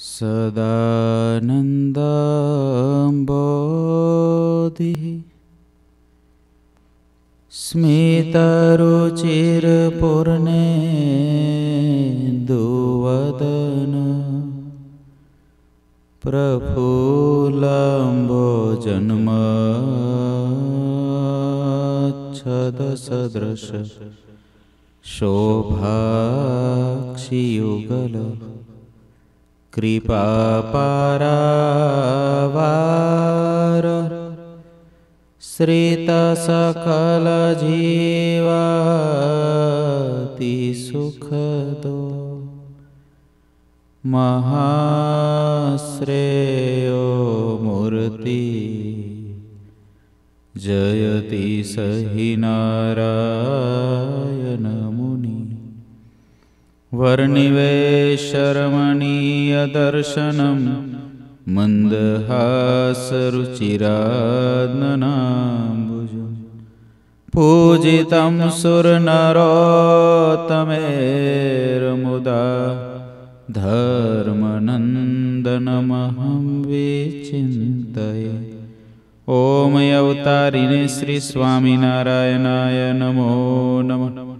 सदानन्दम्बोधिः स्मितारुचिरपूर्णेन्दुवदन प्रफुलाम्बो जन्मच्छदसदृश शोभाक्षियुगल कृपापरावार श्रितसकलजीवातिसुखदो सुखदो महाश्रेयो मूर्ति जयति सहि नारायण वर्णिवेशरमणीयदर्शनं मन्दहासरुचिरान् पूजितं सुरनरोत्तमेरमुदा धर्मनन्दनमहं विचिन्तय ॐ अवतारिणे श्रीस्वामिनारायणाय नमो नमो नमः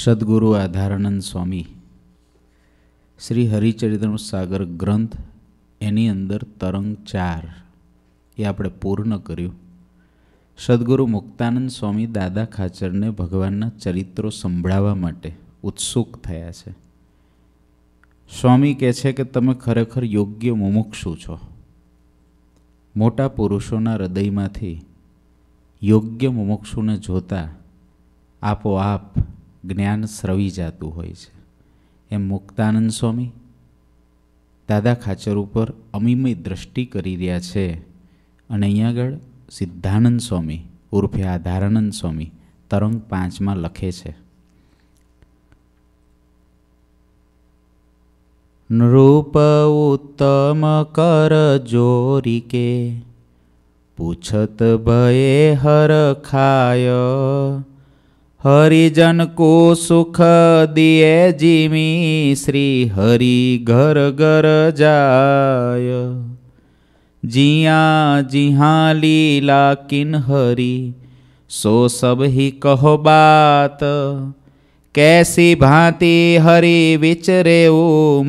સદગુરુ આધારાનંદ સ્વામી શ્રી હરિચરિત્રનું સાગર ગ્રંથ એની અંદર તરંગ ચાર એ આપણે પૂર્ણ કર્યું સદગુરુ મુક્તાનંદ સ્વામી દાદા ખાચરને ભગવાનના ચરિત્રો સંભળાવવા માટે ઉત્સુક થયા છે સ્વામી કહે છે કે તમે ખરેખર યોગ્ય મુમુક્ષુ છો મોટા પુરુષોના હૃદયમાંથી યોગ્ય મુમુક્ષુને જોતા આપોઆપ જ્ઞાન સ્રવી જાતું હોય છે એમ મુક્તાનંદ સ્વામી દાદા ખાચર ઉપર અમિમય દ્રષ્ટિ કરી રહ્યા છે અને અહીં આગળ સિદ્ધાનંદ સ્વામી ઉર્ફે આધારાનંદ સ્વામી તરંગ પાંચમાં લખે છે નૃપ ઉત્તમ કર જોરી કે પૂછત ભયે હર ખાય हरिजन को सुख दिए जिमी श्री हरि घर घर जाय जिया जिहा लीला किन हरि सो सब ही कहो बात कैसी भांति हरि विचरे ओ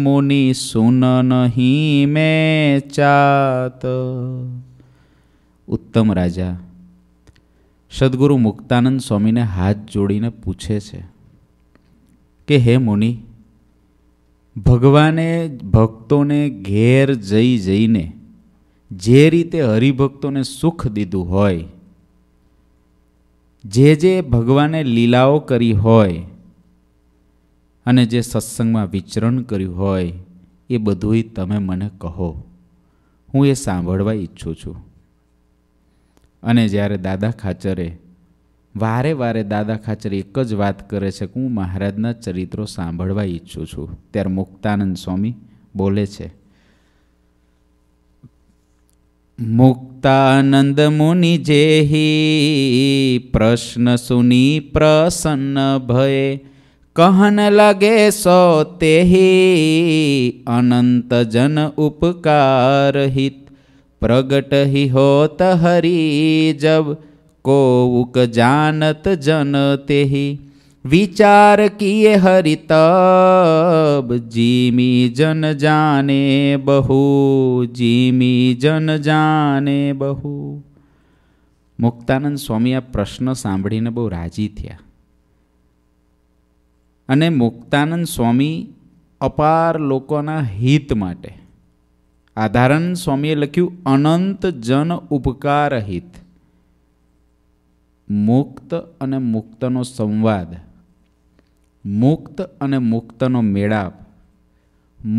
मुनि सुन नहीं मैं चात उत्तम राजा સદગુરુ મુક્તાનંદ સ્વામીને હાથ જોડીને પૂછે છે કે હે મુનિ ભગવાને ભક્તોને ઘેર જઈ જઈને જે રીતે હરિભક્તોને સુખ દીધું હોય જે જે ભગવાને લીલાઓ કરી હોય અને જે સત્સંગમાં વિચરણ કર્યું હોય એ બધુંય તમે મને કહો હું એ સાંભળવા ઈચ્છું છું અને જ્યારે દાદા ખાચરે વારે વારે દાદા ખાચર એક જ વાત કરે છે કે હું મહારાજના ચરિત્રો સાંભળવા ઈચ્છું છું ત્યારે મુક્તાનંદ સ્વામી બોલે છે મુક્તાનંદ મુનિ જેહી પ્રશ્ન સુની પ્રસન્ન ભય કહન લગે સો તેહી અનંત જન ઉપકાર હિત પ્રગટ હિ હોત હરી જબ કોઉક જાનત જન તેહી વિચાર કિયે હરિ તબ જીમી જન જાને બહુ જીમી જન જાને બહુ મુક્તાનંદ સ્વામી આ પ્રશ્ન સાંભળીને બહુ રાજી થયા અને મુક્તાનંદ સ્વામી અપાર લોકોના હિત માટે આધારણ સ્વામીએ લખ્યું અનંત જન ઉપકારહિત મુક્ત અને મુક્તનો સંવાદ મુક્ત અને મુક્તનો મેળાપ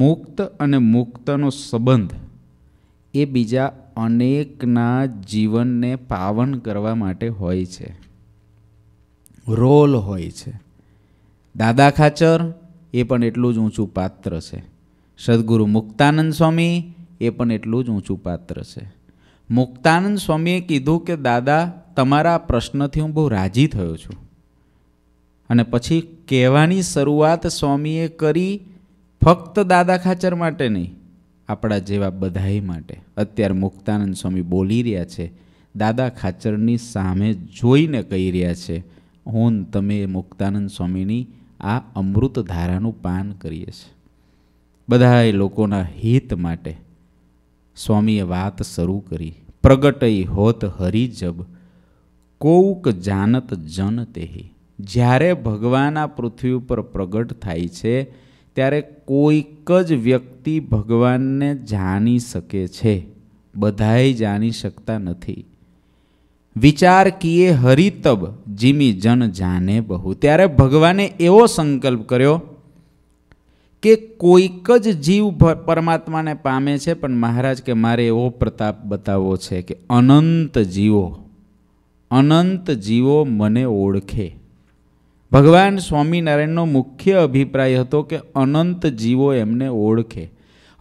મુક્ત અને મુક્તનો સંબંધ એ બીજા અનેકના જીવનને પાવન કરવા માટે હોય છે રોલ હોય છે દાદા ખાચર એ પણ એટલું જ ઊંચું પાત્ર છે સદગુરુ મુક્તાનંદ સ્વામી એ પણ એટલું જ ઊંચું પાત્ર છે મુક્તાનંદ સ્વામીએ કીધું કે દાદા તમારા પ્રશ્નથી હું બહુ રાજી થયો છું અને પછી કહેવાની શરૂઆત સ્વામીએ કરી ફક્ત દાદા ખાચર માટે નહીં આપણા જેવા બધાએ માટે અત્યારે મુક્તાનંદ સ્વામી બોલી રહ્યા છે દાદા ખાચરની સામે જોઈને કહી રહ્યા છે હું તમે મુક્તાનંદ સ્વામીની આ અમૃત ધારાનું પાન કરીએ છીએ બધા એ લોકોના હિત માટે સ્વામીએ વાત શરૂ કરી પ્રગટઈ હોત હરિજબ કોઉક જાનત જન તેહી જ્યારે ભગવાન આ પૃથ્વી ઉપર પ્રગટ થાય છે ત્યારે કોઈક જ વ્યક્તિ ભગવાનને જાણી શકે છે બધાએ જાણી શકતા નથી વિચાર કીએ હરિતબ જીમી જન જાને બહુ ત્યારે ભગવાને એવો સંકલ્પ કર્યો કે કોઈક જ જીવ પરમાત્માને પામે છે પણ મહારાજ કે મારે એવો પ્રતાપ બતાવવો છે કે અનંત જીવો અનંત જીવો મને ઓળખે ભગવાન સ્વામિનારાયણનો મુખ્ય અભિપ્રાય હતો કે અનંત જીવો એમને ઓળખે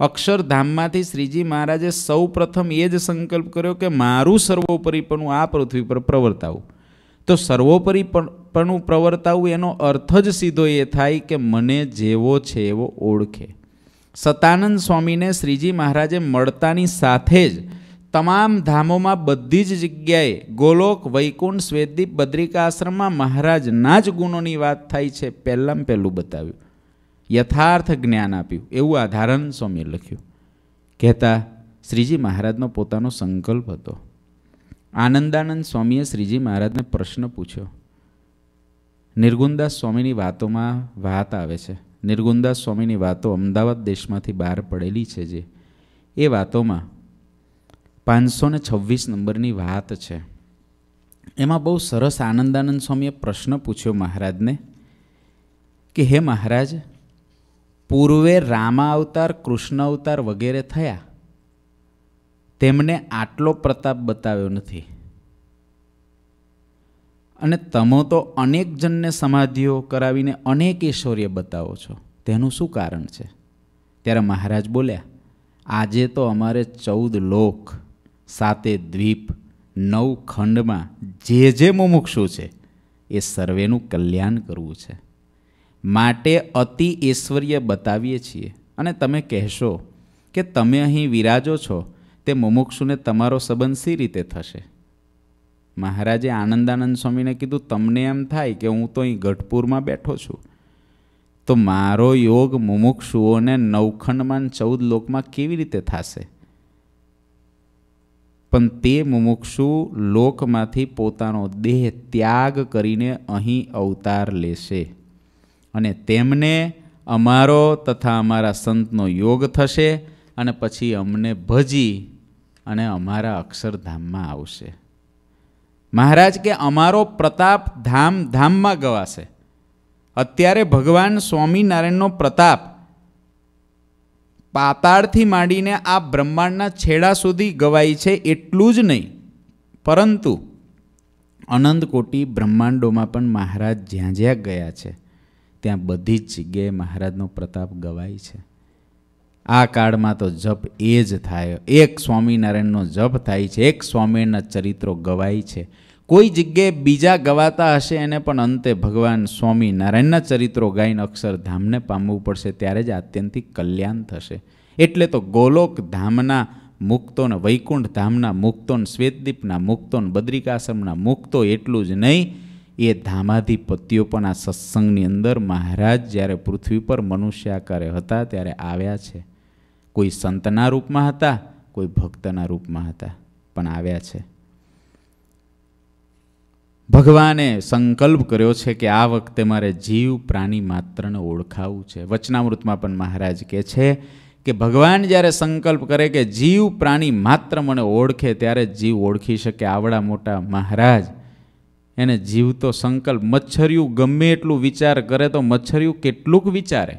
અક્ષરધામમાંથી શ્રીજી મહારાજે સૌ પ્રથમ એ જ સંકલ્પ કર્યો કે મારું સર્વોપરીપણું આ પૃથ્વી પર પ્રવર્તાવું તો સર્વોપરી પણ પણ હું પ્રવર્તાવું એનો અર્થ જ સીધો એ થાય કે મને જેવો છે એવો ઓળખે સતાનંદ સ્વામીને શ્રીજી મહારાજે મળતાની સાથે જ તમામ ધામોમાં બધી જ જગ્યાએ ગોલોક વૈકુંઠ શ્વેતદીપ બદ્રિકાશ્રમમાં મહારાજના જ ગુણોની વાત થાય છે પહેલાં પહેલું બતાવ્યું યથાર્થ જ્ઞાન આપ્યું એવું આધારણ સ્વામીએ લખ્યું કહેતા શ્રીજી મહારાજનો પોતાનો સંકલ્પ હતો આનંદાનંદ સ્વામીએ શ્રીજી મહારાજને પ્રશ્ન પૂછ્યો નિર્ગુંદાસ સ્વામીની વાતોમાં વાત આવે છે નિર્ગુંદાસ સ્વામીની વાતો અમદાવાદ દેશમાંથી બહાર પડેલી છે જે એ વાતોમાં પાંચસો ને છવ્વીસ નંબરની વાત છે એમાં બહુ સરસ આનંદાનંદ સ્વામીએ પ્રશ્ન પૂછ્યો મહારાજને કે હે મહારાજ પૂર્વે રામા અવતાર કૃષ્ણ અવતાર વગેરે થયા તેમને આટલો પ્રતાપ બતાવ્યો નથી અને તમે તો અનેક જણને સમાધિઓ કરાવીને અનેક ઐશ્વર્ય બતાવો છો તેનું શું કારણ છે ત્યારે મહારાજ બોલ્યા આજે તો અમારે ચૌદ લોક સાતે દ્વીપ નવ ખંડમાં જે જે મુમુક્ષુ છે એ સર્વેનું કલ્યાણ કરવું છે માટે અતિ ઐશ્વર્ય બતાવીએ છીએ અને તમે કહેશો કે તમે અહીં વિરાજો છો તે મુમુક્ષુને તમારો સંબંધ સી રીતે થશે મહારાજે આનંદાનંદ સ્વામીને કીધું તમને એમ થાય કે હું તો અહીં ગઢપુરમાં બેઠો છું તો મારો યોગ મુમુક્ષુઓને નવખંડમાં ચૌદ લોકમાં કેવી રીતે થશે પણ તે મુમુક્ષુ લોકમાંથી પોતાનો દેહ ત્યાગ કરીને અહીં અવતાર લેશે અને તેમને અમારો તથા અમારા સંતનો યોગ થશે અને પછી અમને ભજી અને અમારા અક્ષરધામમાં આવશે મહારાજ કે અમારો પ્રતાપ ધામ ધામમાં ગવાશે અત્યારે ભગવાન સ્વામિનારાયણનો પ્રતાપ પાતાળથી માંડીને આ બ્રહ્માંડના છેડા સુધી ગવાય છે એટલું જ નહીં પરંતુ અનંત બ્રહ્માંડોમાં પણ મહારાજ જ્યાં જ્યાં ગયા છે ત્યાં બધી જ જગ્યાએ મહારાજનો પ્રતાપ ગવાય છે આ કાળમાં તો જપ એ જ થાય એક સ્વામિનારાયણનો જપ થાય છે એક સ્વામિનારાયણના ચરિત્રો ગવાય છે કોઈ જગ્યાએ બીજા ગવાતા હશે એને પણ અંતે ભગવાન સ્વામિનારાયણના ચરિત્રો ગાઈને અક્ષરધામને પામવું પડશે ત્યારે જ આત્યંતિક કલ્યાણ થશે એટલે તો ગોલોક ધામના મુક્તોને વૈકુંઠ ધામના મુક્તોને શ્વેતદીપના મુક્તોને બદ્રિકાશ્રમના મુક્તો એટલું જ નહીં એ ધામાધિપતિઓ પણ આ સત્સંગની અંદર મહારાજ જ્યારે પૃથ્વી પર મનુષ્યાકારે હતા ત્યારે આવ્યા છે કોઈ સંતના રૂપમાં હતા કોઈ ભક્તના રૂપમાં હતા પણ આવ્યા છે ભગવાને સંકલ્પ કર્યો છે કે આ વખતે મારે જીવ પ્રાણી માત્રને ઓળખાવું છે વચનામૃતમાં પણ મહારાજ કહે છે કે ભગવાન જ્યારે સંકલ્પ કરે કે જીવ પ્રાણી માત્ર મને ઓળખે ત્યારે જીવ ઓળખી શકે આવડા મોટા મહારાજ એને જીવ તો સંકલ્પ મચ્છરિયું ગમે એટલું વિચાર કરે તો મચ્છરિયું કેટલુંક વિચારે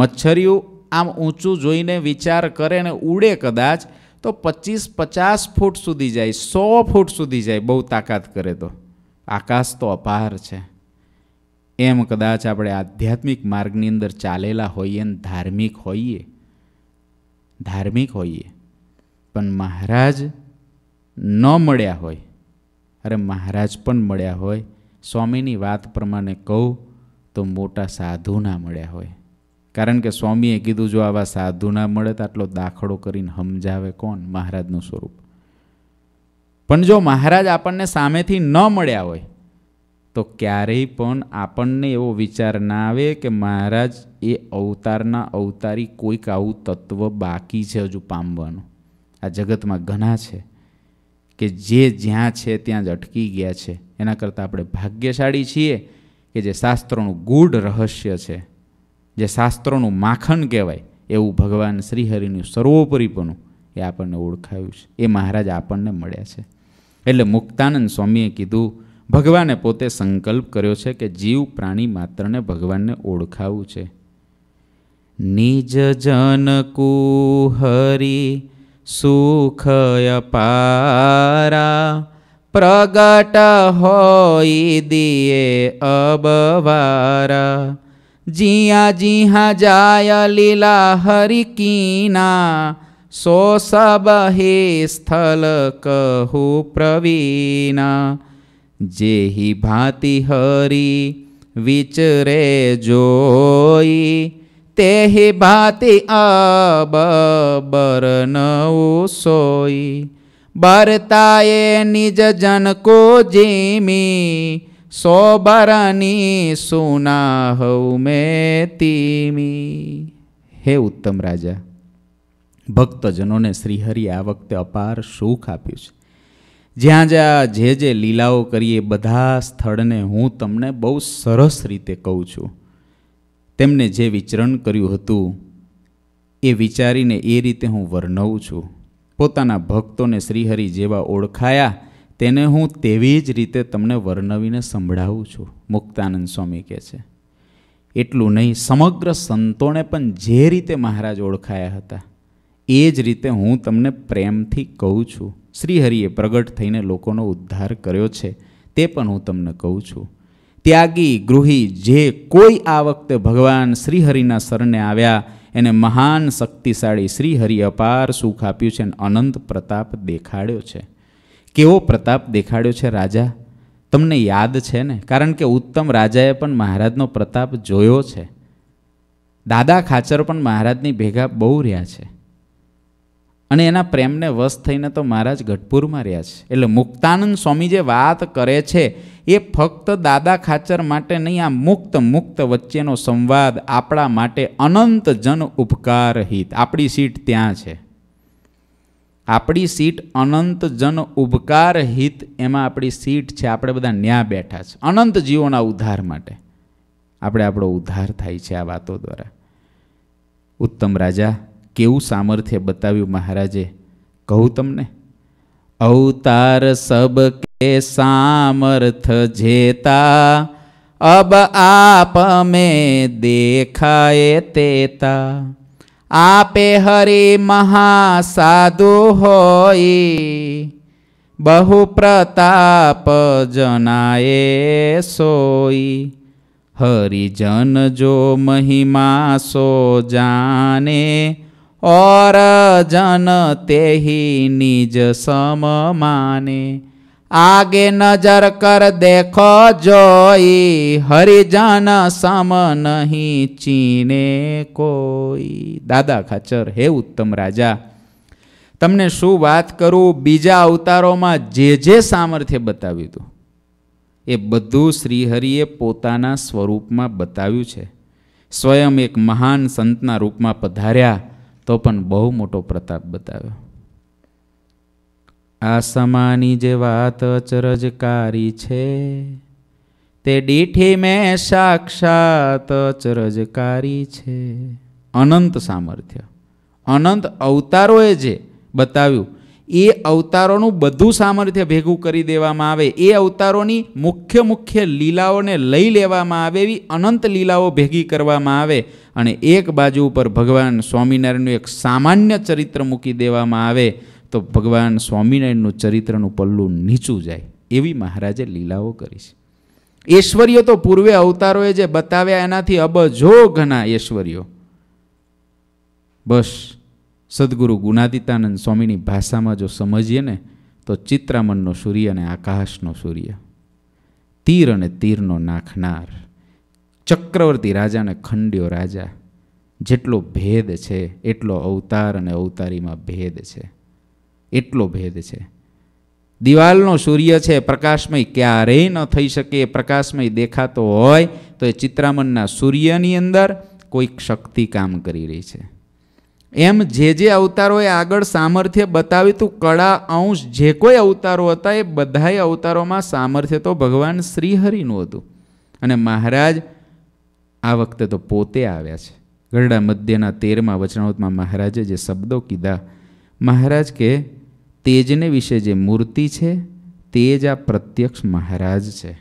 મચ્છરિયું આમ ઊંચું જોઈને વિચાર કરે ને ઉડે કદાચ તો પચીસ પચાસ ફૂટ સુધી જાય સો ફૂટ સુધી જાય બહુ તાકાત કરે તો આકાશ તો અપાર છે એમ કદાચ આપણે આધ્યાત્મિક માર્ગની અંદર ચાલેલા હોઈએ ને ધાર્મિક હોઈએ ધાર્મિક હોઈએ પણ મહારાજ ન મળ્યા હોય અરે મહારાજ પણ મળ્યા હોય સ્વામીની વાત પ્રમાણે કહું તો મોટા સાધુ ના મળ્યા હોય કારણ કે સ્વામીએ કીધું જો આવા સાધુ ના મળે તો આટલો દાખલો કરીને સમજાવે કોણ મહારાજનું સ્વરૂપ પણ જો મહારાજ આપણને સામેથી ન મળ્યા હોય તો ક્યારેય પણ આપણને એવો વિચાર ના આવે કે મહારાજ એ અવતારના અવતારી કોઈક આવું તત્વ બાકી છે હજુ પામવાનું આ જગતમાં ઘણા છે કે જે જ્યાં છે ત્યાં જ અટકી ગયા છે એના કરતાં આપણે ભાગ્યશાળી છીએ કે જે શાસ્ત્રોનું ગૂઢ રહસ્ય છે જે શાસ્ત્રોનું માખણ કહેવાય એવું ભગવાન શ્રીહરિનું સર્વોપરીપણું એ આપણને ઓળખાયું છે એ મહારાજ આપણને મળ્યા છે એટલે મુક્તાનંદ સ્વામીએ કીધું ભગવાને પોતે સંકલ્પ કર્યો છે કે જીવ પ્રાણી માત્રને ભગવાનને ઓળખાવું છે નિજ જન કુહરી સુખ અપારા પ્રગટ હોય દિયે અબવારા जिया जिहा जाय लीला हरि कीना सो सब हे स्थल कहु जे ही भांति हरि विचरे जोई ही भांति अब बरनऊ सोई बरताए निज जन को जिमी સોબારાની સુના હૌ મે તીમી હે ઉત્તમ રાજા ભક્તજનોને શ્રીહરિએ આ વખતે અપાર સુખ આપ્યું છે જ્યાં જ્યાં જે જે લીલાઓ કરીએ બધા સ્થળને હું તમને બહુ સરસ રીતે કહું છું તેમને જે વિચરણ કર્યું હતું એ વિચારીને એ રીતે હું વર્ણવું છું પોતાના ભક્તોને શ્રીહરિ જેવા ઓળખાયા તેને હું તેવી જ રીતે તમને વર્ણવીને સંભળાવું છું મુક્તાનંદ સ્વામી કહે છે એટલું નહીં સમગ્ર સંતોને પણ જે રીતે મહારાજ ઓળખાયા હતા એ જ રીતે હું તમને પ્રેમથી કહું છું શ્રીહરિએ પ્રગટ થઈને લોકોનો ઉદ્ધાર કર્યો છે તે પણ હું તમને કહું છું ત્યાગી ગૃહી જે કોઈ આ વખતે ભગવાન શ્રીહરિના શરણે આવ્યા એને મહાન શક્તિશાળી શ્રીહરિ અપાર સુખ આપ્યું છે અને અનંત પ્રતાપ દેખાડ્યો છે કેવો પ્રતાપ દેખાડ્યો છે રાજા તમને યાદ છે ને કારણ કે ઉત્તમ રાજાએ પણ મહારાજનો પ્રતાપ જોયો છે દાદા ખાચર પણ મહારાજની ભેગા બહુ રહ્યા છે અને એના પ્રેમને વશ થઈને તો મહારાજ ગઢપુરમાં રહ્યા છે એટલે મુક્તાનંદ સ્વામી જે વાત કરે છે એ ફક્ત દાદા ખાચર માટે નહીં આ મુક્ત મુક્ત વચ્ચેનો સંવાદ આપણા માટે અનંત જન ઉપકારહિત આપણી સીટ ત્યાં છે આપણી સીટ અનંત જન ઉબકાર હિત એમાં આપણી સીટ છે આપણે બધા ન્યા બેઠા છે અનંત જીવોના ઉદ્ધાર માટે આપણે આપણો ઉદ્ધાર થાય છે આ વાતો દ્વારા ઉત્તમ રાજા કેવું સામર્થ્ય બતાવ્યું મહારાજે કહું તમને અવતાર સબ કે સામર્થ જેતા અબ આપ મેં દેખાય તેતા आपे हरि महासाधु हो बहु प्रताप जनाए सोई हरिजन जो महिमा सो जाने और जन ते ही निज सम माने આગે નજર કર દેખો જોઈ હરિજન સમ નહીં ચીને કોઈ દાદા ખાચર હે ઉત્તમ રાજા તમને શું વાત કરું બીજા અવતારોમાં જે જે સામર્થ્ય બતાવ્યું હતું એ બધું શ્રીહરિએ પોતાના સ્વરૂપમાં બતાવ્યું છે સ્વયં એક મહાન સંતના રૂપમાં પધાર્યા તો પણ બહુ મોટો પ્રતાપ બતાવ્યો આસમાની જે વાત અચરજકારી છે તે દીઠી મેં સાક્ષાત અચરજકારી છે અનંત સામર્થ્ય અનંત અવતારોએ જે બતાવ્યું એ અવતારોનું બધું સામર્થ્ય ભેગું કરી દેવામાં આવે એ અવતારોની મુખ્ય મુખ્ય લીલાઓને લઈ લેવામાં આવે એવી અનંત લીલાઓ ભેગી કરવામાં આવે અને એક બાજુ ઉપર ભગવાન સ્વામિનારાયણનું એક સામાન્ય ચરિત્ર મૂકી દેવામાં આવે તો ભગવાન સ્વામિનારાયણનું ચરિત્રનું પલ્લું નીચું જાય એવી મહારાજે લીલાઓ કરી છે ઐશ્વર્ય તો પૂર્વે અવતારોએ જે બતાવ્યા એનાથી અબજો ઘણા ઐશ્વર્યો બસ સદગુરુ ગુણાદિતાનંદ સ્વામીની ભાષામાં જો સમજીએ ને તો ચિત્રામનનો સૂર્ય અને આકાશનો સૂર્ય તીર અને તીરનો નાખનાર ચક્રવર્તી રાજાને ખંડ્યો રાજા જેટલો ભેદ છે એટલો અવતાર અને અવતારીમાં ભેદ છે એટલો ભેદ છે દિવાલનો સૂર્ય છે પ્રકાશમય ક્યારેય ન થઈ શકે એ પ્રકાશમય દેખાતો હોય તો એ ચિત્રામનના સૂર્યની અંદર કોઈક શક્તિ કામ કરી રહી છે એમ જે જે અવતારોએ આગળ સામર્થ્ય બતાવ્યું હતું કળા અંશ જે કોઈ અવતારો હતા એ બધાય અવતારોમાં સામર્થ્ય તો ભગવાન શ્રીહરિનું હતું અને મહારાજ આ વખતે તો પોતે આવ્યા છે ગરડા મધ્યના તેરમાં વચનાવતમાં મહારાજે જે શબ્દો કીધા મહારાજ કે તેજને વિશે જે મૂર્તિ છે તે જ આ પ્રત્યક્ષ મહારાજ છે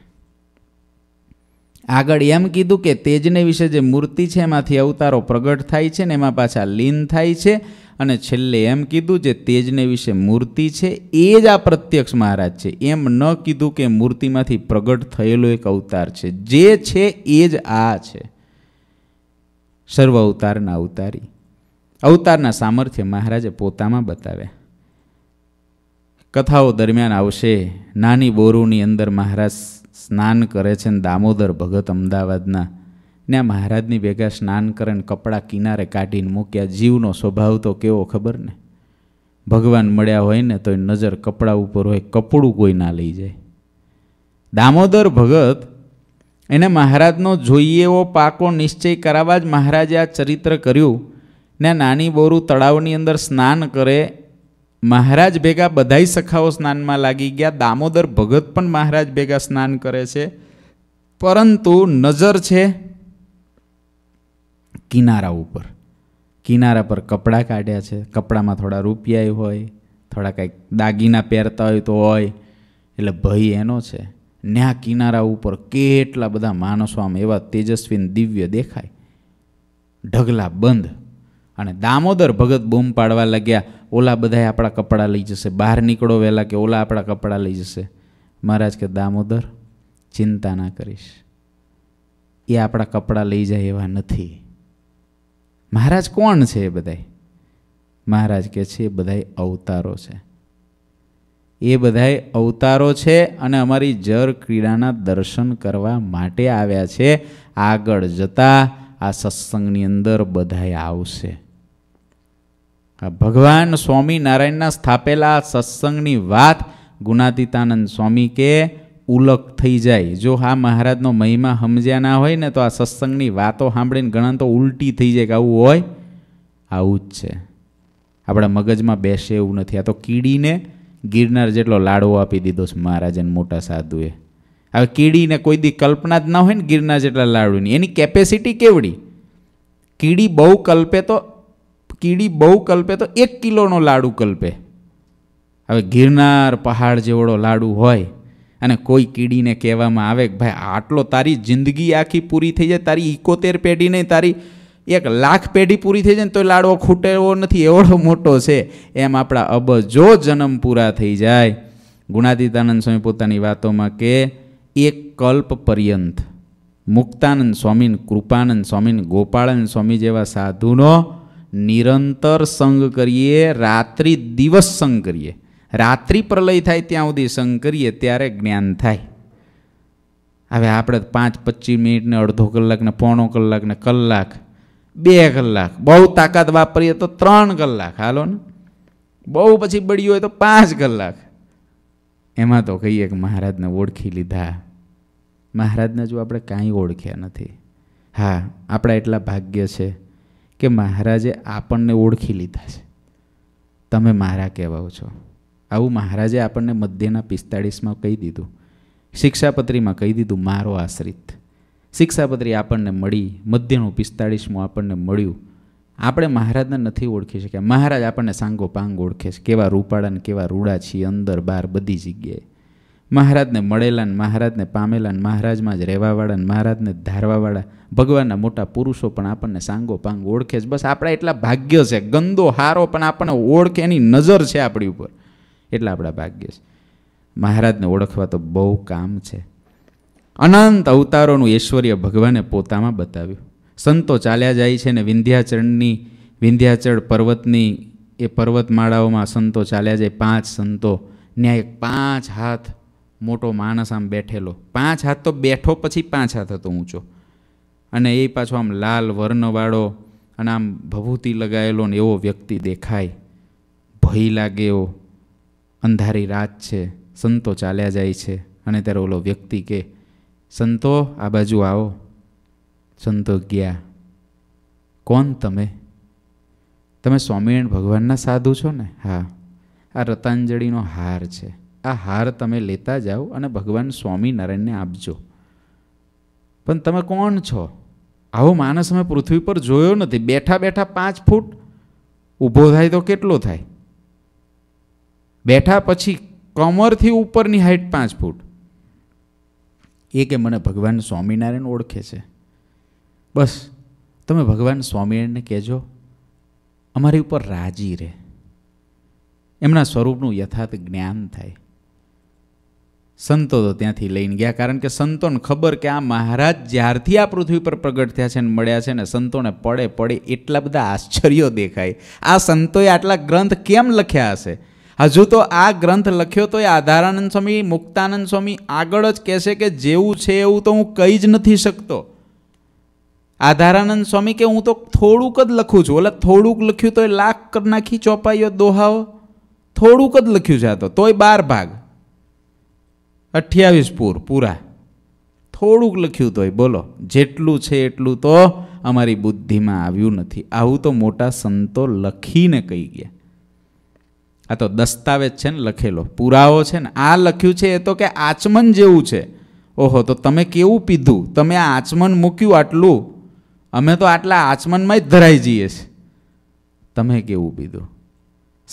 આગળ એમ કીધું કે તેજને વિશે જે મૂર્તિ છે એમાંથી અવતારો પ્રગટ થાય છે ને એમાં પાછા લીન થાય છે અને છેલ્લે એમ કીધું જે તેજને વિશે મૂર્તિ છે એ જ આ પ્રત્યક્ષ મહારાજ છે એમ ન કીધું કે મૂર્તિમાંથી પ્રગટ થયેલો એક અવતાર છે જે છે એ જ આ છે સર્વ અવતારના અવતારી અવતારના સામર્થ્ય મહારાજે પોતામાં બતાવ્યા કથાઓ દરમિયાન આવશે નાની બોરુની અંદર મહારાજ સ્નાન કરે છે ને દામોદર ભગત અમદાવાદના ને આ મહારાજની ભેગા સ્નાન કરે ને કપડાં કિનારે કાઢીને મૂક્યા જીવનો સ્વભાવ તો કેવો ખબર ને ભગવાન મળ્યા હોય ને તો એ નજર કપડાં ઉપર હોય કપડું કોઈ ના લઈ જાય દામોદર ભગત એને મહારાજનો જોઈએ એવો પાકો નિશ્ચય કરાવવા જ મહારાજે આ ચરિત્ર કર્યું ને નાની બોરું તળાવની અંદર સ્નાન કરે મહારાજ ભેગા બધાય સખાઓ સ્નાનમાં લાગી ગયા દામોદર ભગત પણ મહારાજ ભેગા સ્નાન કરે છે પરંતુ નજર છે કિનારા ઉપર કિનારા પર કપડાં કાઢ્યા છે કપડામાં થોડા રૂપિયા હોય થોડા કંઈક દાગીના પહેરતા હોય તો હોય એટલે ભય એનો છે ન્યા કિનારા ઉપર કેટલા બધા માણસો આમ એવા તેજસ્વી દિવ્ય દેખાય ઢગલા બંધ અને દામોદર ભગત બૂમ પાડવા લાગ્યા ઓલા બધાએ આપણા કપડાં લઈ જશે બહાર નીકળો વહેલા કે ઓલા આપણા કપડાં લઈ જશે મહારાજ કે દામોદર ચિંતા ના કરીશ એ આપણા કપડાં લઈ જાય એવા નથી મહારાજ કોણ છે એ બધાય મહારાજ કહે છે એ બધાય અવતારો છે એ બધાય અવતારો છે અને અમારી જર ક્રીડાના દર્શન કરવા માટે આવ્યા છે આગળ જતાં આ સત્સંગની અંદર બધાય આવશે આ ભગવાન સ્વામિનારાયણના સ્થાપેલા સત્સંગની વાત ગુણાતીતાનંદ સ્વામી કે ઉલક થઈ જાય જો હા મહારાજનો મહિમા સમજ્યા ના હોય ને તો આ સત્સંગની વાતો સાંભળીને ઘણા તો ઉલટી થઈ જાય કે આવું હોય આવું જ છે આપણા મગજમાં બેસે એવું નથી આ તો કીડીને ગિરનાર જેટલો લાડવો આપી દીધો છે મહારાજને મોટા સાધુએ હવે કીડીને કોઈ દી કલ્પના જ ના હોય ને ગિરનાર જેટલા લાડુની એની કેપેસિટી કેવડી કીડી બહુ કલ્પે તો કીડી બહુ કલ્પે તો એક કિલોનો લાડુ કલ્પે હવે ગિરનાર પહાડ જેવડો લાડુ હોય અને કોઈ કીડીને કહેવામાં આવે કે ભાઈ આટલો તારી જિંદગી આખી પૂરી થઈ જાય તારી ઇકોતેર પેઢી નહીં તારી એક લાખ પેઢી પૂરી થઈ જાય ને તો લાડવો ખૂટેવો નથી એવડો મોટો છે એમ આપણા અબજો જન્મ પૂરા થઈ જાય ગુણાતીતાનંદ સ્વામી પોતાની વાતોમાં કે એક કલ્પ પર્યંત મુક્તાનંદ સ્વામીન કૃપાનંદ સ્વામીન ગોપાળાનંદ સ્વામી જેવા સાધુનો નિરંતર સંગ કરીએ રાત્રિ દિવસ સંગ કરીએ રાત્રિ પ્રલય થાય ત્યાં સુધી સંગ કરીએ ત્યારે જ્ઞાન થાય હવે આપણે પાંચ પચીસ મિનિટને અડધો કલાકને પોણો કલાકને કલાક બે કલાક બહુ તાકાત વાપરીએ તો ત્રણ કલાક હાલો ને બહુ પછી બળ્યું હોય તો પાંચ કલાક એમાં તો કહીએ કે મહારાજને ઓળખી લીધા મહારાજને જો આપણે કાંઈ ઓળખ્યા નથી હા આપણા એટલા ભાગ્ય છે કે મહારાજે આપણને ઓળખી લીધા છે તમે મારા કહેવાઓ છો આવું મહારાજે આપણને મધ્યના પિસ્તાળીસમાં કહી દીધું શિક્ષાપત્રીમાં કહી દીધું મારો આશ્રિત શિક્ષાપત્રી આપણને મળી મધ્યનું પિસ્તાળીસમું આપણને મળ્યું આપણે મહારાજને નથી ઓળખી શક્યા મહારાજ આપણને સાંગો પાંગ ઓળખે છે કેવા રૂપાળા ને કેવા રૂડા છીએ અંદર બહાર બધી જગ્યાએ મહારાજને મળેલા ને મહારાજને પામેલા ને મહારાજમાં જ રહેવાવાળા ને મહારાજને ધારવાવાળા ભગવાનના મોટા પુરુષો પણ આપણને સાંગો પાંગ ઓળખે જ બસ આપણા એટલા ભાગ્ય છે ગંદો હારો પણ આપણને ઓળખે એની નજર છે આપણી ઉપર એટલા આપણા ભાગ્ય છે મહારાજને ઓળખવા તો બહુ કામ છે અનંત અવતારોનું ઐશ્વર્ય ભગવાને પોતામાં બતાવ્યું સંતો ચાલ્યા જાય છે ને વિંધ્યાચળની વિંધ્યાચળ પર્વતની એ પર્વતમાળાઓમાં સંતો ચાલ્યા જાય પાંચ સંતો ન્યાય પાંચ હાથ મોટો માણસ આમ બેઠેલો પાંચ હાથ તો બેઠો પછી પાંચ હાથ હતો ઊંચો અને એ પાછો આમ લાલ વર્ણવાળો અને આમ ભભૂતિ લગાવેલો ને એવો વ્યક્તિ દેખાય ભય લાગે એવો અંધારી રાત છે સંતો ચાલ્યા જાય છે અને ત્યારે ઓલો વ્યક્તિ કે સંતો આ બાજુ આવો સંતો ગયા કોણ તમે તમે સ્વામિનારાયણ ભગવાનના સાધુ છો ને હા આ રતાંજળીનો હાર છે આ હાર તમે લેતા જાઓ અને ભગવાન સ્વામિનારાયણને આપજો પણ તમે કોણ છો આવો માણસ અમે પૃથ્વી પર જોયો નથી બેઠા બેઠા પાંચ ફૂટ ઊભો થાય તો કેટલો થાય બેઠા પછી કમરથી ઉપરની હાઈટ પાંચ ફૂટ એ કે મને ભગવાન સ્વામિનારાયણ ઓળખે છે બસ તમે ભગવાન સ્વામિનારાયણને કહેજો અમારી ઉપર રાજી રહે એમના સ્વરૂપનું યથાર્થ જ્ઞાન થાય સંતો તો ત્યાંથી લઈને ગયા કારણ કે સંતોને ખબર કે આ મહારાજ જ્યારથી આ પૃથ્વી પર પ્રગટ થયા છે ને મળ્યા છે ને સંતોને પડે પડે એટલા બધા આશ્ચર્યો દેખાય આ સંતોએ આટલા ગ્રંથ કેમ લખ્યા હશે હજુ તો આ ગ્રંથ લખ્યો તો એ આધારાનંદ સ્વામી મુક્તાનંદ સ્વામી આગળ જ કહેશે કે જેવું છે એવું તો હું કહી જ નથી શકતો આધારાનંદ સ્વામી કે હું તો થોડુંક જ લખું છું એટલે થોડુંક લખ્યું તો એ લાખ કરી નાખી ચોપાઈઓ દોહાઓ થોડુંક જ લખ્યું છે આ તો તોય બાર ભાગ અઠ્યાવીસ પૂર પૂરા થોડુંક લખ્યું તોય બોલો જેટલું છે એટલું તો અમારી બુદ્ધિમાં આવ્યું નથી આવું તો મોટા સંતો લખીને કહી ગયા આ તો દસ્તાવેજ છે ને લખેલો પુરાવો છે ને આ લખ્યું છે એ તો કે આચમન જેવું છે ઓહો તો તમે કેવું પીધું તમે આ આચમન મૂક્યું આટલું અમે તો આટલા આચમનમાં જ ધરાઈ જઈએ છીએ તમે કેવું પીધું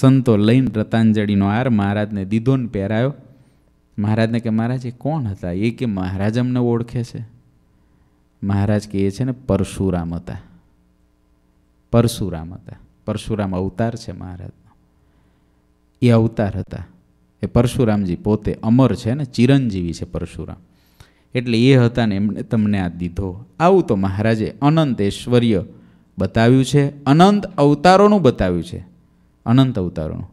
સંતો લઈને રતાંજળીનો હાર મહારાજને દીધો ને પહેરાયો મહારાજને કે મહારાજ એ કોણ હતા એ કે મહારાજ અમને ઓળખે છે મહારાજ કહે છે ને પરશુરામ હતા પરશુરામ હતા પરશુરામ અવતાર છે મહારાજનો એ અવતાર હતા એ પરશુરામજી પોતે અમર છે ને ચિરંજીવી છે પરશુરામ એટલે એ હતા ને એમને તમને આ દીધો આવું તો મહારાજે અનંત ઐશ્વર્ય બતાવ્યું છે અનંત અવતારોનું બતાવ્યું છે અનંત અવતારોનું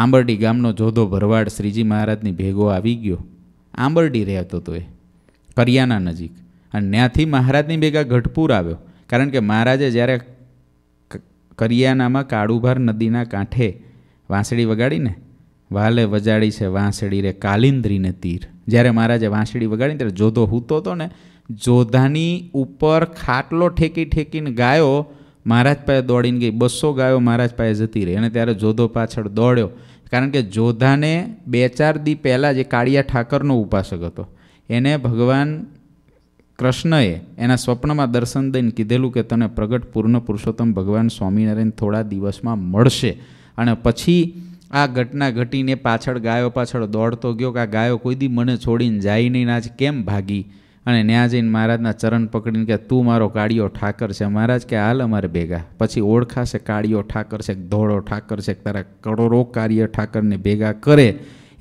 આંબરડી ગામનો જોધો ભરવાડ શ્રીજી મહારાજની ભેગો આવી ગયો આંબરડી રહેતો હતો એ કરિયાના નજીક અને ત્યાંથી મહારાજની ભેગા ગઢપુર આવ્યો કારણ કે મહારાજે જ્યારે કરિયાનામાં કાળુભાર નદીના કાંઠે વાંસળી વગાડીને વાલે વજાડી છે વાંસળી રે કાલિંદ્રીને તીર જ્યારે મહારાજે વાંસળી વગાડી ત્યારે જોધો હૂતો હતો ને જોધાની ઉપર ખાટલો ઠેકી ઠેકીને ગાયો મહારાજ પાસે દોડીને ગઈ બસો ગાયો મહારાજ પાસે જતી રહી અને ત્યારે જોધો પાછળ દોડ્યો કારણ કે જોધાને બે ચાર દી પહેલાં જે કાળિયા ઠાકરનો ઉપાસક હતો એને ભગવાન કૃષ્ણએ એના સ્વપ્નમાં દર્શન દઈને કીધેલું કે તને પ્રગટ પૂર્ણ પુરુષોત્તમ ભગવાન સ્વામિનારાયણ થોડા દિવસમાં મળશે અને પછી આ ઘટના ઘટીને પાછળ ગાયો પાછળ દોડતો ગયો કે આ ગાયો કોઈ દી મને છોડીને જાય નહીં આજ કેમ ભાગી અને ત્યાં જઈને મહારાજના ચરણ પકડીને કે તું મારો કાળિયો ઠાકર છે મહારાજ કે હાલ અમારે ભેગા પછી ઓળખાશે કાળીયો ઠાકર છે ધોળો ઠાકર છે તારા કરોડો કાર્ય ઠાકરને ભેગા કરે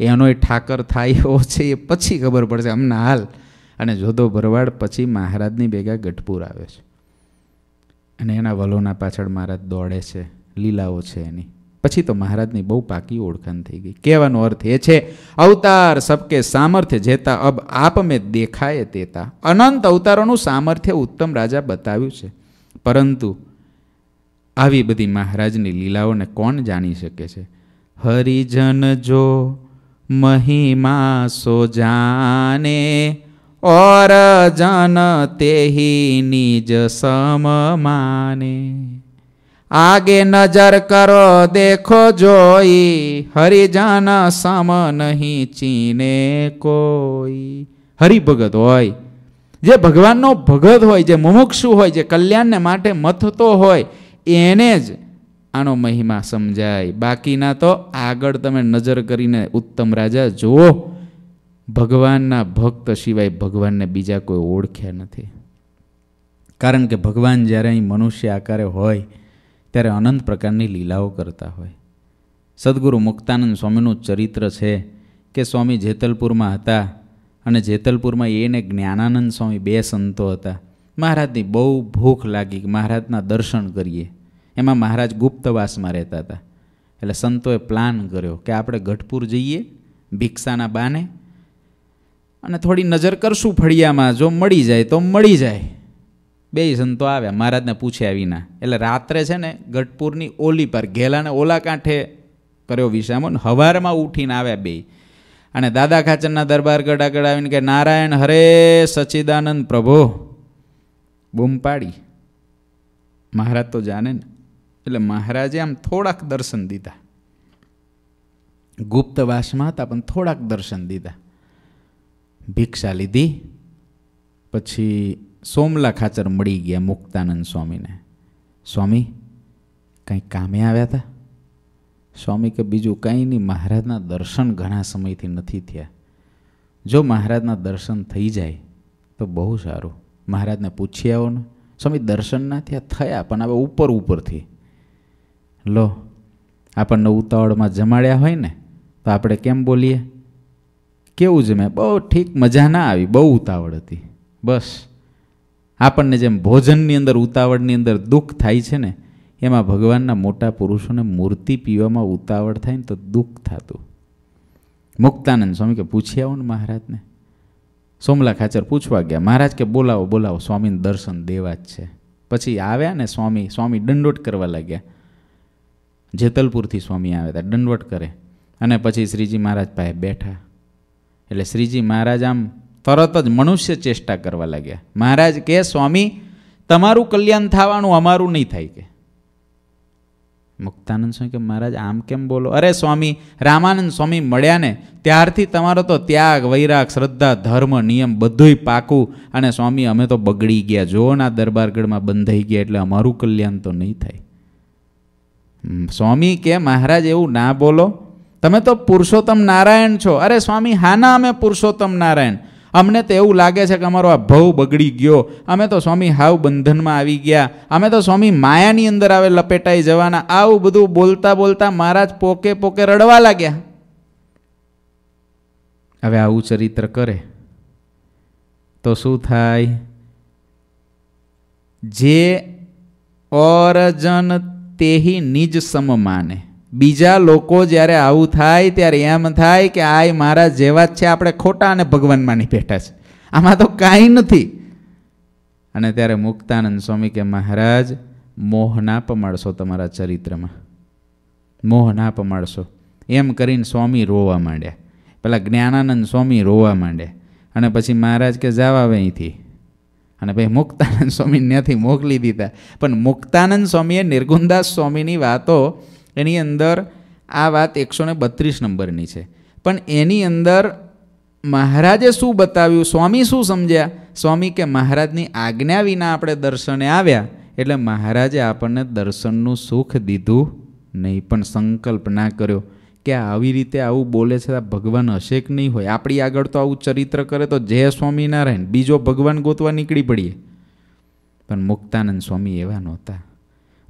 એનોય ઠાકર થાય એવો છે એ પછી ખબર પડશે અમને હાલ અને જોધો ભરવાડ પછી મહારાજની ભેગા ગઢપુર આવે છે અને એના વલોના પાછળ મહારાજ દોડે છે લીલાઓ છે એની પછી તો મહારાજની બહુ પાકી ઓળખાણ થઈ ગઈ કહેવાનો અર્થ એ છે અવતાર સબકે સામર્થ્ય જેતા અબ આપમે દેખાય તેતા અનંત અવતારોનું સામર્થ્ય ઉત્તમ રાજા બતાવ્યું છે પરંતુ આવી બધી મહારાજની લીલાઓને કોણ જાણી શકે છે હરિજન જો મહિમા સો જાને ઓર જન તેહી નિજ સમ માને આગે નજર કરો દેખો જોઈ હરિજન સમ નહીં ચીને કોઈ હરિભગત હોય જે ભગવાનનો ભગત હોય જે મુમુક્ષુ હોય જે કલ્યાણને માટે મથતો હોય એને જ આનો મહિમા સમજાય બાકીના તો આગળ તમે નજર કરીને ઉત્તમ રાજા જુઓ ભગવાનના ભક્ત સિવાય ભગવાનને બીજા કોઈ ઓળખ્યા નથી કારણ કે ભગવાન જ્યારે અહીં મનુષ્ય આકારે હોય ત્યારે અનંત પ્રકારની લીલાઓ કરતા હોય સદગુરુ મુક્તાનંદ સ્વામીનું ચરિત્ર છે કે સ્વામી જેતલપુરમાં હતા અને જેતલપુરમાં એને જ્ઞાનાનંદ સ્વામી બે સંતો હતા મહારાજની બહુ ભૂખ લાગી મહારાજના દર્શન કરીએ એમાં મહારાજ ગુપ્તવાસમાં રહેતા હતા એટલે સંતોએ પ્લાન કર્યો કે આપણે ગઢપુર જઈએ ભિક્ષાના બાને અને થોડી નજર કરશું ફળિયામાં જો મળી જાય તો મળી જાય બે સંતો આવ્યા મહારાજને પૂછ્યા વિના એટલે રાત્રે છે ને ગઢપુરની ઓલી પર ઘેલાને ઓલા કાંઠે કર્યો વિસામો ને હવારમાં ઉઠીને આવ્યા બે અને દાદા ખાચરના દરબાર ગડા ગડાવીને કે નારાયણ હરે સચિદાનંદ પ્રભો બૂમ પાડી મહારાજ તો જાણે ને એટલે મહારાજે આમ થોડાક દર્શન દીધા ગુપ્તવાસમાં હતા પણ થોડાક દર્શન દીધા ભિક્ષા લીધી પછી સોમલા ખાચર મળી ગયા મુક્તાનંદ સ્વામીને સ્વામી કંઈ કામે આવ્યા હતા સ્વામી કે બીજું કંઈ નહીં મહારાજના દર્શન ઘણા સમયથી નથી થયા જો મહારાજના દર્શન થઈ જાય તો બહુ સારું મહારાજને પૂછી આવો ને સ્વામી દર્શન ના થયા થયા પણ હવે ઉપર ઉપરથી લો આપણને ઉતાવળમાં જમાડ્યા હોય ને તો આપણે કેમ બોલીએ કેવું જમે બહુ ઠીક મજા ના આવી બહુ ઉતાવળ હતી બસ આપણને જેમ ભોજનની અંદર ઉતાવળની અંદર દુઃખ થાય છે ને એમાં ભગવાનના મોટા પુરુષોને મૂર્તિ પીવામાં ઉતાવળ થાય ને તો દુઃખ થતું મુક્તાનંદ સ્વામી કે પૂછી આવો ને મહારાજને સોમલા ખાચર પૂછવા ગયા મહારાજ કે બોલાવો બોલાવો સ્વામીને દર્શન દેવા જ છે પછી આવ્યા ને સ્વામી સ્વામી દંડોટ કરવા લાગ્યા જેતલપુરથી સ્વામી આવ્યા હતા દંડવટ કરે અને પછી શ્રીજી મહારાજ પાસે બેઠા એટલે શ્રીજી મહારાજ આમ તરત જ મનુષ્ય ચેષ્ટા કરવા લાગ્યા મહારાજ કે સ્વામી તમારું કલ્યાણ થવાનું અમારું નહીં થાય કે મુક્તાનંદ સ્વામી કે મહારાજ આમ કેમ બોલો અરે સ્વામી રામાનંદ સ્વામી મળ્યા ને ત્યારથી તમારો તો ત્યાગ વૈરાગ શ્રદ્ધા ધર્મ નિયમ બધુંય પાકું અને સ્વામી અમે તો બગડી ગયા જો ના દરબારગઢમાં બંધાઈ ગયા એટલે અમારું કલ્યાણ તો નહીં થાય સ્વામી કે મહારાજ એવું ના બોલો તમે તો પુરુષોત્તમ નારાયણ છો અરે સ્વામી હાના અમે પુરુષોત્તમ નારાયણ અમને તો એવું લાગે છે કે અમારો આ ભવ બગડી ગયો અમે તો સ્વામી હાવ બંધનમાં આવી ગયા અમે તો સ્વામી માયાની અંદર આવે લપેટાઈ જવાના આવું બધું બોલતા બોલતા મહારાજ પોકે પોકે રડવા લાગ્યા હવે આવું ચરિત્ર કરે તો શું થાય જે અરજન તેહી નિજ સમ માને બીજા લોકો જ્યારે આવું થાય ત્યારે એમ થાય કે આ મારા જેવા જ છે આપણે ખોટા અને ભગવાનમાંની નહીં બેઠા છે આમાં તો કાંઈ નથી અને ત્યારે મુક્તાનંદ સ્વામી કે મહારાજ મોહના ના પમાડશો તમારા ચરિત્રમાં મોહ ના પમાડશો એમ કરીને સ્વામી રોવા માંડ્યા પેલા જ્ઞાનાનંદ સ્વામી રોવા માંડ્યા અને પછી મહારાજ કે જાવા આવે અહીંથી અને ભાઈ મુક્તાનંદ સ્વામી ત્યાંથી મોકલી દીધા પણ મુક્તાનંદ સ્વામીએ નિર્ગુંદાસ સ્વામીની વાતો એની અંદર આ વાત એકસો ને બત્રીસ નંબરની છે પણ એની અંદર મહારાજે શું બતાવ્યું સ્વામી શું સમજ્યા સ્વામી કે મહારાજની આજ્ઞા વિના આપણે દર્શને આવ્યા એટલે મહારાજે આપણને દર્શનનું સુખ દીધું નહીં પણ સંકલ્પ ના કર્યો કે આવી રીતે આવું બોલે છે ભગવાન હશે કે નહીં હોય આપણી આગળ તો આવું ચરિત્ર કરે તો જય સ્વામિનારાયણ બીજો ભગવાન ગોતવા નીકળી પડીએ પણ મુક્તાનંદ સ્વામી એવા નહોતા